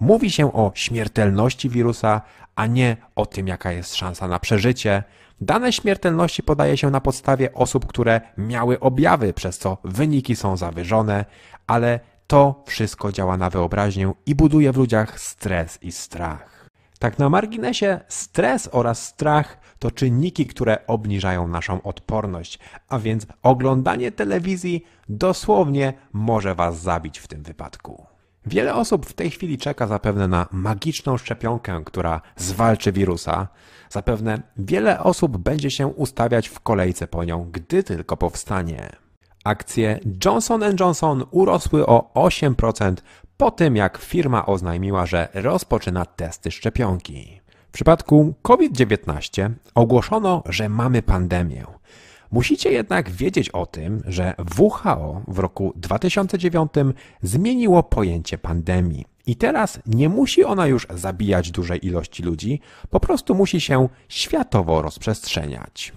Mówi się o śmiertelności wirusa, a nie o tym, jaka jest szansa na przeżycie. Dane śmiertelności podaje się na podstawie osób, które miały objawy, przez co wyniki są zawyżone, ale to wszystko działa na wyobraźnię i buduje w ludziach stres i strach. Tak na marginesie, stres oraz strach to czynniki, które obniżają naszą odporność, a więc oglądanie telewizji dosłownie może Was zabić w tym wypadku. Wiele osób w tej chwili czeka zapewne na magiczną szczepionkę, która zwalczy wirusa. Zapewne wiele osób będzie się ustawiać w kolejce po nią, gdy tylko powstanie. Akcje Johnson Johnson urosły o 8% po tym, jak firma oznajmiła, że rozpoczyna testy szczepionki. W przypadku COVID-19 ogłoszono, że mamy pandemię. Musicie jednak wiedzieć o tym, że WHO w roku 2009 zmieniło pojęcie pandemii. I teraz nie musi ona już zabijać dużej ilości ludzi, po prostu musi się światowo rozprzestrzeniać.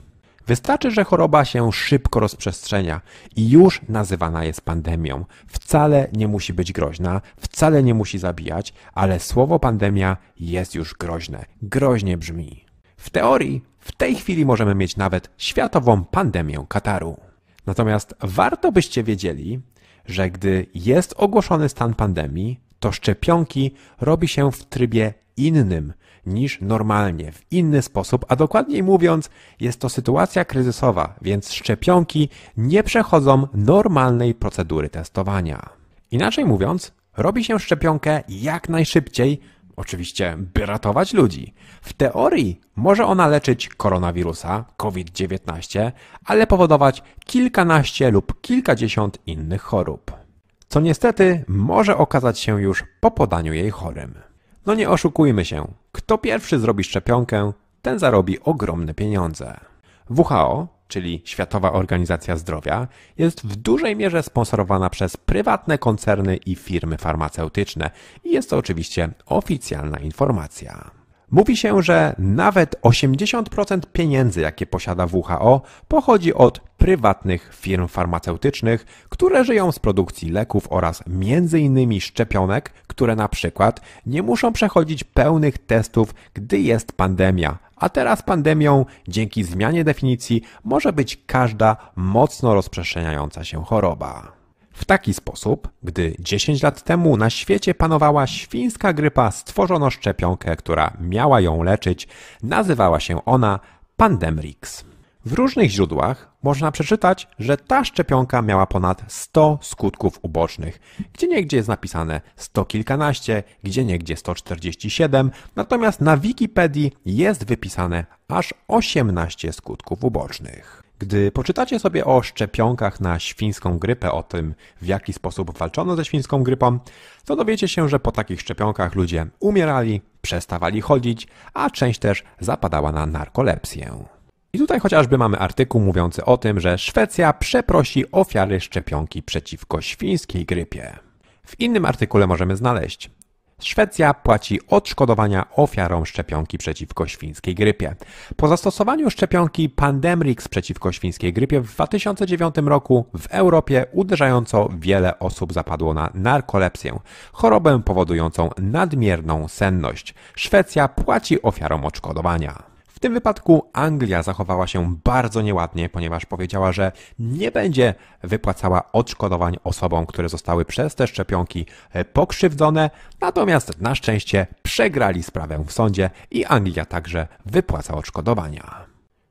Wystarczy, że choroba się szybko rozprzestrzenia i już nazywana jest pandemią. Wcale nie musi być groźna, wcale nie musi zabijać, ale słowo pandemia jest już groźne, groźnie brzmi. W teorii w tej chwili możemy mieć nawet światową pandemię Kataru. Natomiast warto byście wiedzieli, że gdy jest ogłoszony stan pandemii, to szczepionki robi się w trybie innym niż normalnie, w inny sposób, a dokładniej mówiąc, jest to sytuacja kryzysowa, więc szczepionki nie przechodzą normalnej procedury testowania. Inaczej mówiąc, robi się szczepionkę jak najszybciej, Oczywiście, by ratować ludzi. W teorii może ona leczyć koronawirusa, COVID-19, ale powodować kilkanaście lub kilkadziesiąt innych chorób. Co niestety może okazać się już po podaniu jej chorym. No nie oszukujmy się, kto pierwszy zrobi szczepionkę, ten zarobi ogromne pieniądze. WHO czyli Światowa Organizacja Zdrowia, jest w dużej mierze sponsorowana przez prywatne koncerny i firmy farmaceutyczne i jest to oczywiście oficjalna informacja. Mówi się, że nawet 80% pieniędzy, jakie posiada WHO, pochodzi od prywatnych firm farmaceutycznych, które żyją z produkcji leków oraz m.in. szczepionek, które na przykład nie muszą przechodzić pełnych testów, gdy jest pandemia, a teraz pandemią, dzięki zmianie definicji, może być każda mocno rozprzestrzeniająca się choroba. W taki sposób, gdy 10 lat temu na świecie panowała świńska grypa, stworzono szczepionkę, która miała ją leczyć. Nazywała się ona Pandemrix. W różnych źródłach można przeczytać, że ta szczepionka miała ponad 100 skutków ubocznych. Gdzie niegdzie jest napisane 100 kilkanaście, gdzie niegdzie 147, natomiast na Wikipedii jest wypisane aż 18 skutków ubocznych. Gdy poczytacie sobie o szczepionkach na świńską grypę, o tym w jaki sposób walczono ze świńską grypą, to dowiecie się, że po takich szczepionkach ludzie umierali, przestawali chodzić, a część też zapadała na narkolepsję. I tutaj chociażby mamy artykuł mówiący o tym, że Szwecja przeprosi ofiary szczepionki przeciwko świńskiej grypie. W innym artykule możemy znaleźć Szwecja płaci odszkodowania ofiarom szczepionki przeciwko świńskiej grypie. Po zastosowaniu szczepionki Pandemrix przeciwko świńskiej grypie w 2009 roku w Europie uderzająco wiele osób zapadło na narkolepsję, chorobę powodującą nadmierną senność. Szwecja płaci ofiarom odszkodowania tym wypadku Anglia zachowała się bardzo nieładnie, ponieważ powiedziała, że nie będzie wypłacała odszkodowań osobom, które zostały przez te szczepionki e, pokrzywdzone, natomiast na szczęście przegrali sprawę w sądzie i Anglia także wypłaca odszkodowania.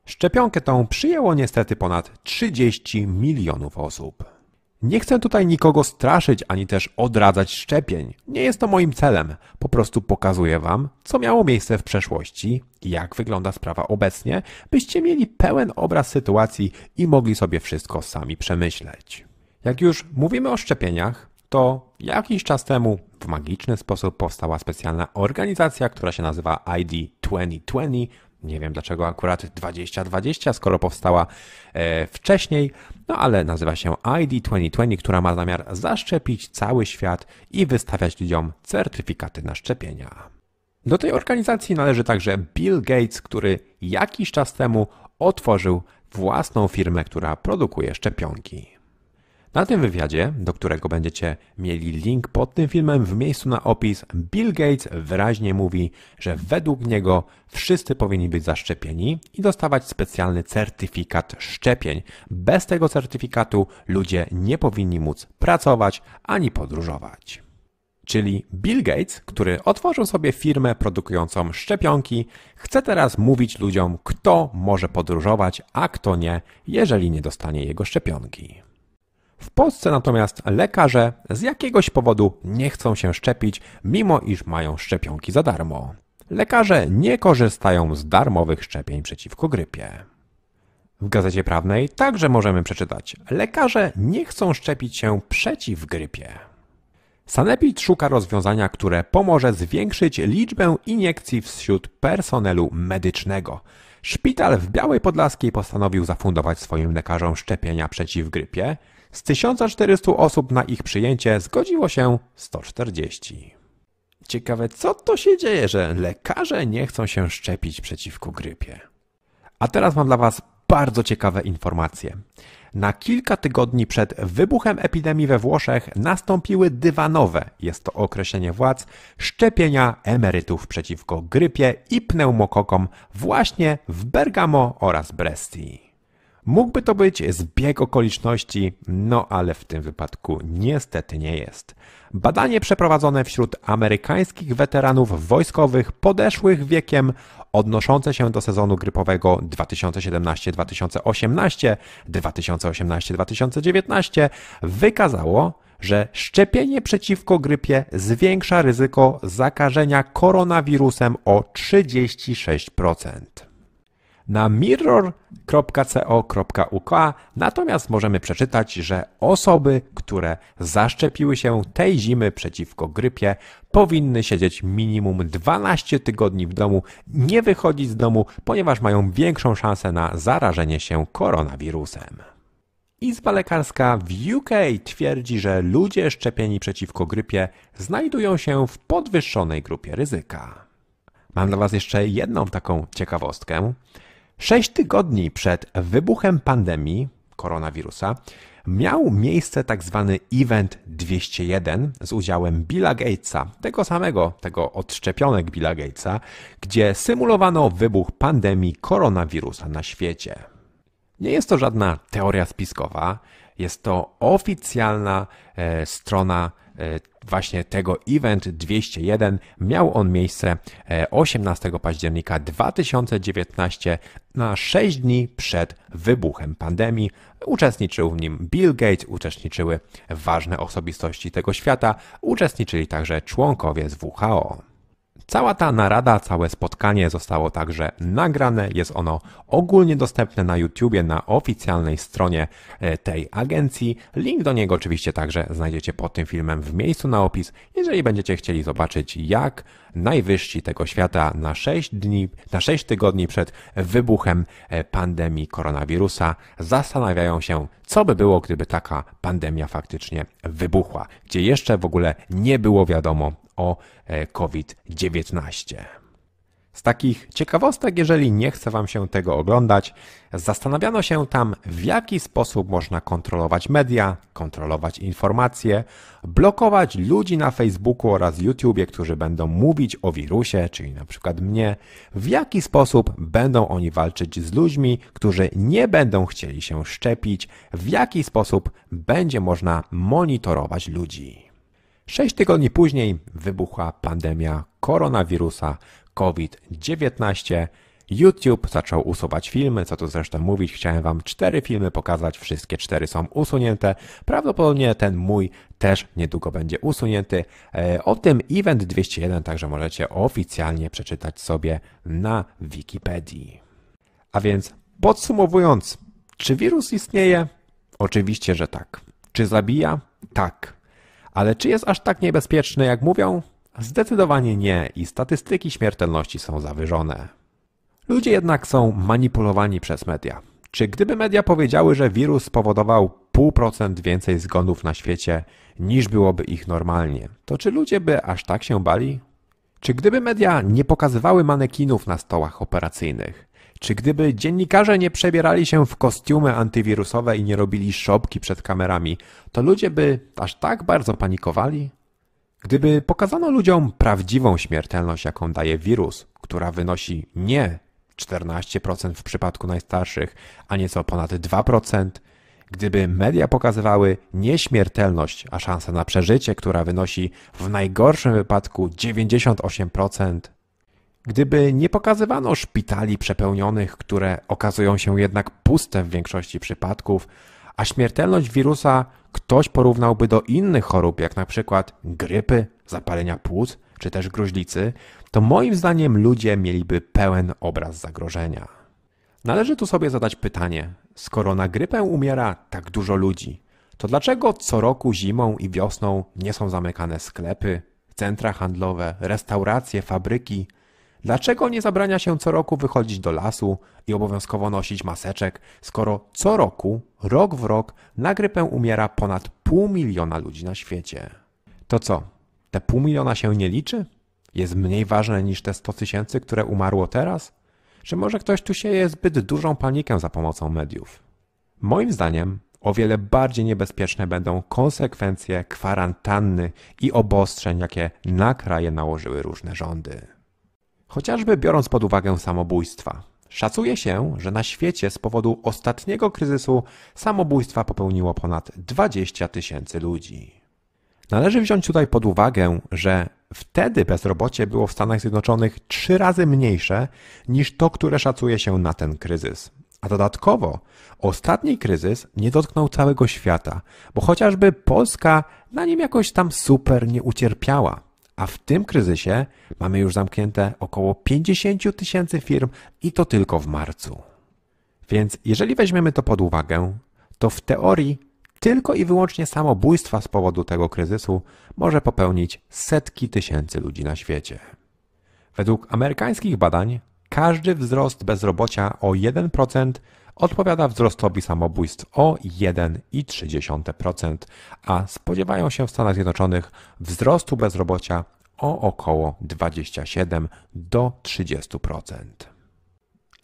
Szczepionkę tą przyjęło niestety ponad 30 milionów osób. Nie chcę tutaj nikogo straszyć ani też odradzać szczepień. Nie jest to moim celem. Po prostu pokazuję Wam, co miało miejsce w przeszłości, jak wygląda sprawa obecnie, byście mieli pełen obraz sytuacji i mogli sobie wszystko sami przemyśleć. Jak już mówimy o szczepieniach, to jakiś czas temu w magiczny sposób powstała specjalna organizacja, która się nazywa ID 2020 nie wiem dlaczego akurat 2020, skoro powstała e, wcześniej, no ale nazywa się ID2020, która ma zamiar zaszczepić cały świat i wystawiać ludziom certyfikaty na szczepienia. Do tej organizacji należy także Bill Gates, który jakiś czas temu otworzył własną firmę, która produkuje szczepionki. Na tym wywiadzie, do którego będziecie mieli link pod tym filmem w miejscu na opis, Bill Gates wyraźnie mówi, że według niego wszyscy powinni być zaszczepieni i dostawać specjalny certyfikat szczepień. Bez tego certyfikatu ludzie nie powinni móc pracować ani podróżować czyli Bill Gates, który otworzył sobie firmę produkującą szczepionki, chce teraz mówić ludziom, kto może podróżować, a kto nie, jeżeli nie dostanie jego szczepionki. W Polsce natomiast lekarze z jakiegoś powodu nie chcą się szczepić, mimo iż mają szczepionki za darmo. Lekarze nie korzystają z darmowych szczepień przeciwko grypie. W gazecie prawnej także możemy przeczytać: Lekarze nie chcą szczepić się przeciw grypie. Sanepid szuka rozwiązania, które pomoże zwiększyć liczbę iniekcji wśród personelu medycznego. Szpital w Białej Podlaskiej postanowił zafundować swoim lekarzom szczepienia przeciw grypie. Z 1400 osób na ich przyjęcie zgodziło się 140. Ciekawe, co to się dzieje, że lekarze nie chcą się szczepić przeciwko grypie. A teraz mam dla Was bardzo ciekawe informacje. Na kilka tygodni przed wybuchem epidemii we Włoszech nastąpiły dywanowe, jest to określenie władz, szczepienia emerytów przeciwko grypie i pneumokokom właśnie w Bergamo oraz Brestii. Mógłby to być zbieg okoliczności, no ale w tym wypadku niestety nie jest. Badanie przeprowadzone wśród amerykańskich weteranów wojskowych podeszłych wiekiem, odnoszące się do sezonu grypowego 2017-2018, 2018-2019, wykazało, że szczepienie przeciwko grypie zwiększa ryzyko zakażenia koronawirusem o 36%. Na mirror.co.uk natomiast możemy przeczytać, że osoby, które zaszczepiły się tej zimy przeciwko grypie, powinny siedzieć minimum 12 tygodni w domu, nie wychodzić z domu, ponieważ mają większą szansę na zarażenie się koronawirusem. Izba Lekarska w UK twierdzi, że ludzie szczepieni przeciwko grypie znajdują się w podwyższonej grupie ryzyka. Mam dla Was jeszcze jedną taką ciekawostkę. Sześć tygodni przed wybuchem pandemii koronawirusa miał miejsce tzw. Tak event 201 z udziałem Billa Gatesa, tego samego, tego odszczepionek Billa Gatesa, gdzie symulowano wybuch pandemii koronawirusa na świecie. Nie jest to żadna teoria spiskowa, jest to oficjalna e, strona e, właśnie tego event 201. Miał on miejsce 18 e, października 2019 na 6 dni przed wybuchem pandemii. Uczestniczył w nim Bill Gates, uczestniczyły ważne osobistości tego świata, uczestniczyli także członkowie z WHO. Cała ta narada, całe spotkanie zostało także nagrane. Jest ono ogólnie dostępne na YouTubie, na oficjalnej stronie e, tej agencji. Link do niego oczywiście także znajdziecie pod tym filmem w miejscu na opis, jeżeli będziecie chcieli zobaczyć, jak najwyżsi tego świata na 6 dni, na 6 tygodni przed wybuchem e, pandemii koronawirusa zastanawiają się, co by było, gdyby taka pandemia faktycznie wybuchła, gdzie jeszcze w ogóle nie było wiadomo o e, COVID-19. Z takich ciekawostek, jeżeli nie chce Wam się tego oglądać, zastanawiano się tam, w jaki sposób można kontrolować media, kontrolować informacje, blokować ludzi na Facebooku oraz YouTube, którzy będą mówić o wirusie, czyli na przykład mnie, w jaki sposób będą oni walczyć z ludźmi, którzy nie będą chcieli się szczepić, w jaki sposób będzie można monitorować ludzi. Sześć tygodni później wybuchła pandemia koronawirusa COVID-19. YouTube zaczął usuwać filmy, co tu zresztą mówić, chciałem Wam cztery filmy pokazać, wszystkie cztery są usunięte. Prawdopodobnie ten mój też niedługo będzie usunięty. E, o tym Event 201 także możecie oficjalnie przeczytać sobie na Wikipedii. A więc podsumowując, czy wirus istnieje? Oczywiście, że tak. Czy zabija? Tak. Ale czy jest aż tak niebezpieczny, jak mówią? Zdecydowanie nie i statystyki śmiertelności są zawyżone. Ludzie jednak są manipulowani przez media. Czy gdyby media powiedziały, że wirus spowodował 0,5% więcej zgonów na świecie niż byłoby ich normalnie, to czy ludzie by aż tak się bali? Czy gdyby media nie pokazywały manekinów na stołach operacyjnych, czy gdyby dziennikarze nie przebierali się w kostiumy antywirusowe i nie robili szopki przed kamerami, to ludzie by aż tak bardzo panikowali? Gdyby pokazano ludziom prawdziwą śmiertelność, jaką daje wirus, która wynosi nie 14% w przypadku najstarszych, a nieco ponad 2%, gdyby media pokazywały nieśmiertelność, a szansę na przeżycie, która wynosi w najgorszym wypadku 98%, Gdyby nie pokazywano szpitali przepełnionych, które okazują się jednak puste w większości przypadków, a śmiertelność wirusa ktoś porównałby do innych chorób, jak na przykład grypy, zapalenia płuc czy też gruźlicy, to moim zdaniem ludzie mieliby pełen obraz zagrożenia. Należy tu sobie zadać pytanie, skoro na grypę umiera tak dużo ludzi, to dlaczego co roku zimą i wiosną nie są zamykane sklepy, centra handlowe, restauracje, fabryki, Dlaczego nie zabrania się co roku wychodzić do lasu i obowiązkowo nosić maseczek, skoro co roku, rok w rok, na grypę umiera ponad pół miliona ludzi na świecie? To co, te pół miliona się nie liczy? Jest mniej ważne niż te 100 tysięcy, które umarło teraz? Czy może ktoś tu sieje zbyt dużą panikę za pomocą mediów? Moim zdaniem o wiele bardziej niebezpieczne będą konsekwencje kwarantanny i obostrzeń, jakie na kraje nałożyły różne rządy. Chociażby biorąc pod uwagę samobójstwa. Szacuje się, że na świecie z powodu ostatniego kryzysu samobójstwa popełniło ponad 20 tysięcy ludzi. Należy wziąć tutaj pod uwagę, że wtedy bezrobocie było w Stanach Zjednoczonych trzy razy mniejsze niż to, które szacuje się na ten kryzys. A dodatkowo ostatni kryzys nie dotknął całego świata, bo chociażby Polska na nim jakoś tam super nie ucierpiała a w tym kryzysie mamy już zamknięte około 50 tysięcy firm i to tylko w marcu. Więc jeżeli weźmiemy to pod uwagę, to w teorii tylko i wyłącznie samobójstwa z powodu tego kryzysu może popełnić setki tysięcy ludzi na świecie. Według amerykańskich badań każdy wzrost bezrobocia o 1% odpowiada wzrostowi samobójstw o 1,3%, a spodziewają się w Stanach Zjednoczonych wzrostu bezrobocia o około 27 do 30%.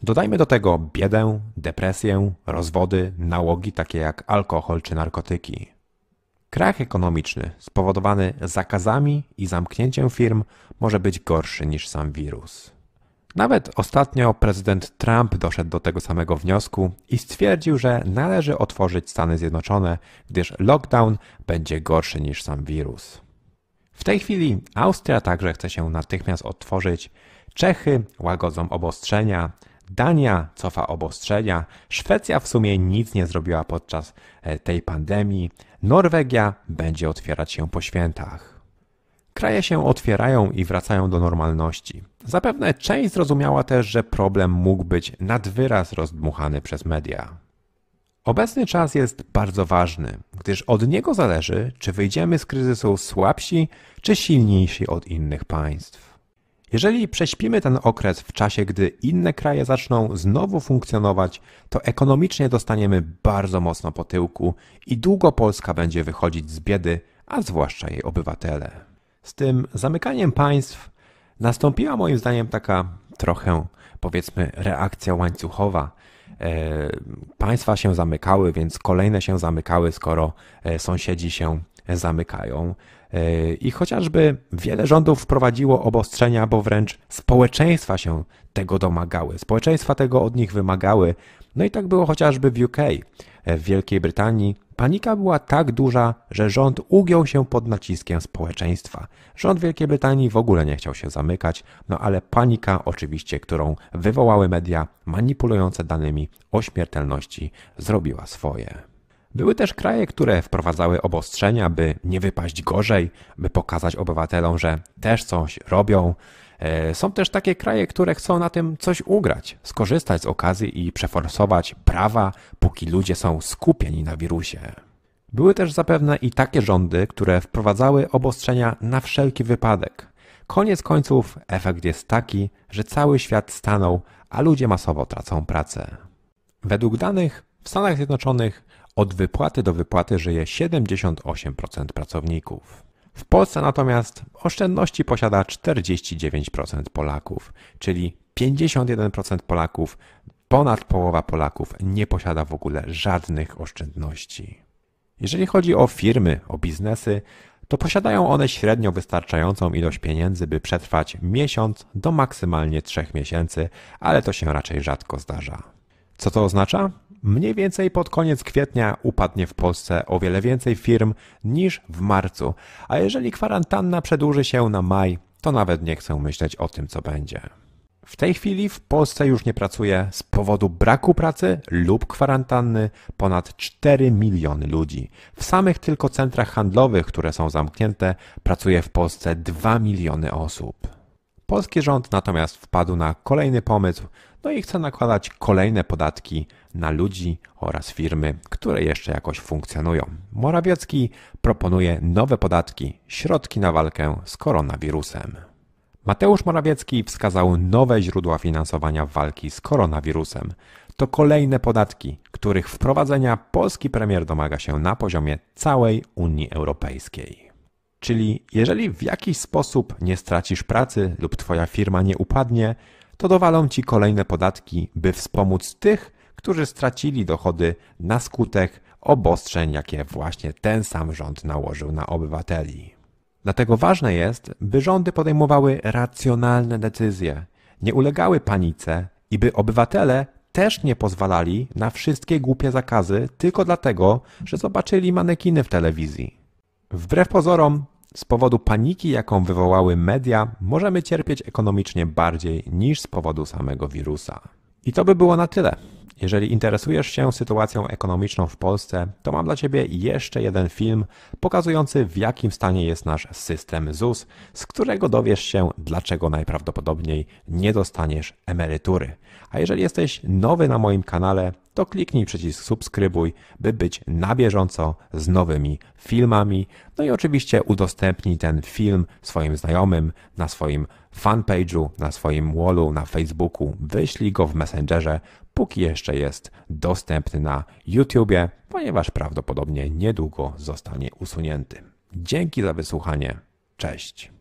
Dodajmy do tego biedę, depresję, rozwody, nałogi takie jak alkohol czy narkotyki. Krach ekonomiczny spowodowany zakazami i zamknięciem firm może być gorszy niż sam wirus. Nawet ostatnio prezydent Trump doszedł do tego samego wniosku i stwierdził, że należy otworzyć Stany Zjednoczone, gdyż lockdown będzie gorszy niż sam wirus. W tej chwili Austria także chce się natychmiast otworzyć, Czechy łagodzą obostrzenia, Dania cofa obostrzenia, Szwecja w sumie nic nie zrobiła podczas e, tej pandemii, Norwegia będzie otwierać się po świętach. Kraje się otwierają i wracają do normalności. Zapewne część zrozumiała też, że problem mógł być nadwyraz rozdmuchany przez media. Obecny czas jest bardzo ważny, gdyż od niego zależy, czy wyjdziemy z kryzysu słabsi czy silniejsi od innych państw. Jeżeli prześpimy ten okres w czasie, gdy inne kraje zaczną znowu funkcjonować, to ekonomicznie dostaniemy bardzo mocno po tyłku i długo Polska będzie wychodzić z biedy, a zwłaszcza jej obywatele z tym zamykaniem państw nastąpiła moim zdaniem taka trochę, powiedzmy, reakcja łańcuchowa. E, państwa się zamykały, więc kolejne się zamykały, skoro e, sąsiedzi się zamykają. E, I chociażby wiele rządów wprowadziło obostrzenia, bo wręcz społeczeństwa się tego domagały, społeczeństwa tego od nich wymagały. No i tak było chociażby w UK. W Wielkiej Brytanii Panika była tak duża, że rząd ugiął się pod naciskiem społeczeństwa. Rząd Wielkiej Brytanii w ogóle nie chciał się zamykać, no ale panika oczywiście, którą wywołały media manipulujące danymi o śmiertelności, zrobiła swoje. Były też kraje, które wprowadzały obostrzenia, by nie wypaść gorzej, by pokazać obywatelom, że też coś robią. E, są też takie kraje, które chcą na tym coś ugrać, skorzystać z okazji i przeforsować prawa, póki ludzie są skupieni na wirusie. Były też zapewne i takie rządy, które wprowadzały obostrzenia na wszelki wypadek. Koniec końców efekt jest taki, że cały świat stanął, a ludzie masowo tracą pracę. Według danych w Stanach Zjednoczonych od wypłaty do wypłaty żyje 78% pracowników. W Polsce natomiast oszczędności posiada 49% Polaków, czyli 51% Polaków, ponad połowa Polaków nie posiada w ogóle żadnych oszczędności. Jeżeli chodzi o firmy, o biznesy, to posiadają one średnio wystarczającą ilość pieniędzy, by przetrwać miesiąc do maksymalnie trzech miesięcy, ale to się raczej rzadko zdarza. Co to oznacza? Mniej więcej pod koniec kwietnia upadnie w Polsce o wiele więcej firm niż w marcu, a jeżeli kwarantanna przedłuży się na maj, to nawet nie chcę myśleć o tym, co będzie. W tej chwili w Polsce już nie pracuje z powodu braku pracy lub kwarantanny ponad 4 miliony ludzi. W samych tylko centrach handlowych, które są zamknięte, pracuje w Polsce 2 miliony osób. Polski rząd natomiast wpadł na kolejny pomysł, no i chce nakładać kolejne podatki na ludzi oraz firmy, które jeszcze jakoś funkcjonują. Morawiecki proponuje nowe podatki, środki na walkę z koronawirusem. Mateusz Morawiecki wskazał nowe źródła finansowania walki z koronawirusem. To kolejne podatki, których wprowadzenia polski premier domaga się na poziomie całej Unii Europejskiej. Czyli jeżeli w jakiś sposób nie stracisz pracy lub twoja firma nie upadnie, to dowalą ci kolejne podatki, by wspomóc tych, którzy stracili dochody na skutek obostrzeń, jakie właśnie ten sam rząd nałożył na obywateli. Dlatego ważne jest, by rządy podejmowały racjonalne decyzje, nie ulegały panice i by obywatele też nie pozwalali na wszystkie głupie zakazy tylko dlatego, że zobaczyli manekiny w telewizji. Wbrew pozorom, z powodu paniki, jaką wywołały media, możemy cierpieć ekonomicznie bardziej niż z powodu samego wirusa. I to by było na tyle. Jeżeli interesujesz się sytuacją ekonomiczną w Polsce, to mam dla Ciebie jeszcze jeden film pokazujący w jakim stanie jest nasz system ZUS, z którego dowiesz się, dlaczego najprawdopodobniej nie dostaniesz emerytury. A jeżeli jesteś nowy na moim kanale, to kliknij przycisk subskrybuj, by być na bieżąco z nowymi filmami. No i oczywiście udostępnij ten film swoim znajomym na swoim fanpage'u, na swoim wallu, na Facebooku. Wyślij go w Messengerze, póki jeszcze jest dostępny na YouTubie, ponieważ prawdopodobnie niedługo zostanie usunięty. Dzięki za wysłuchanie. Cześć.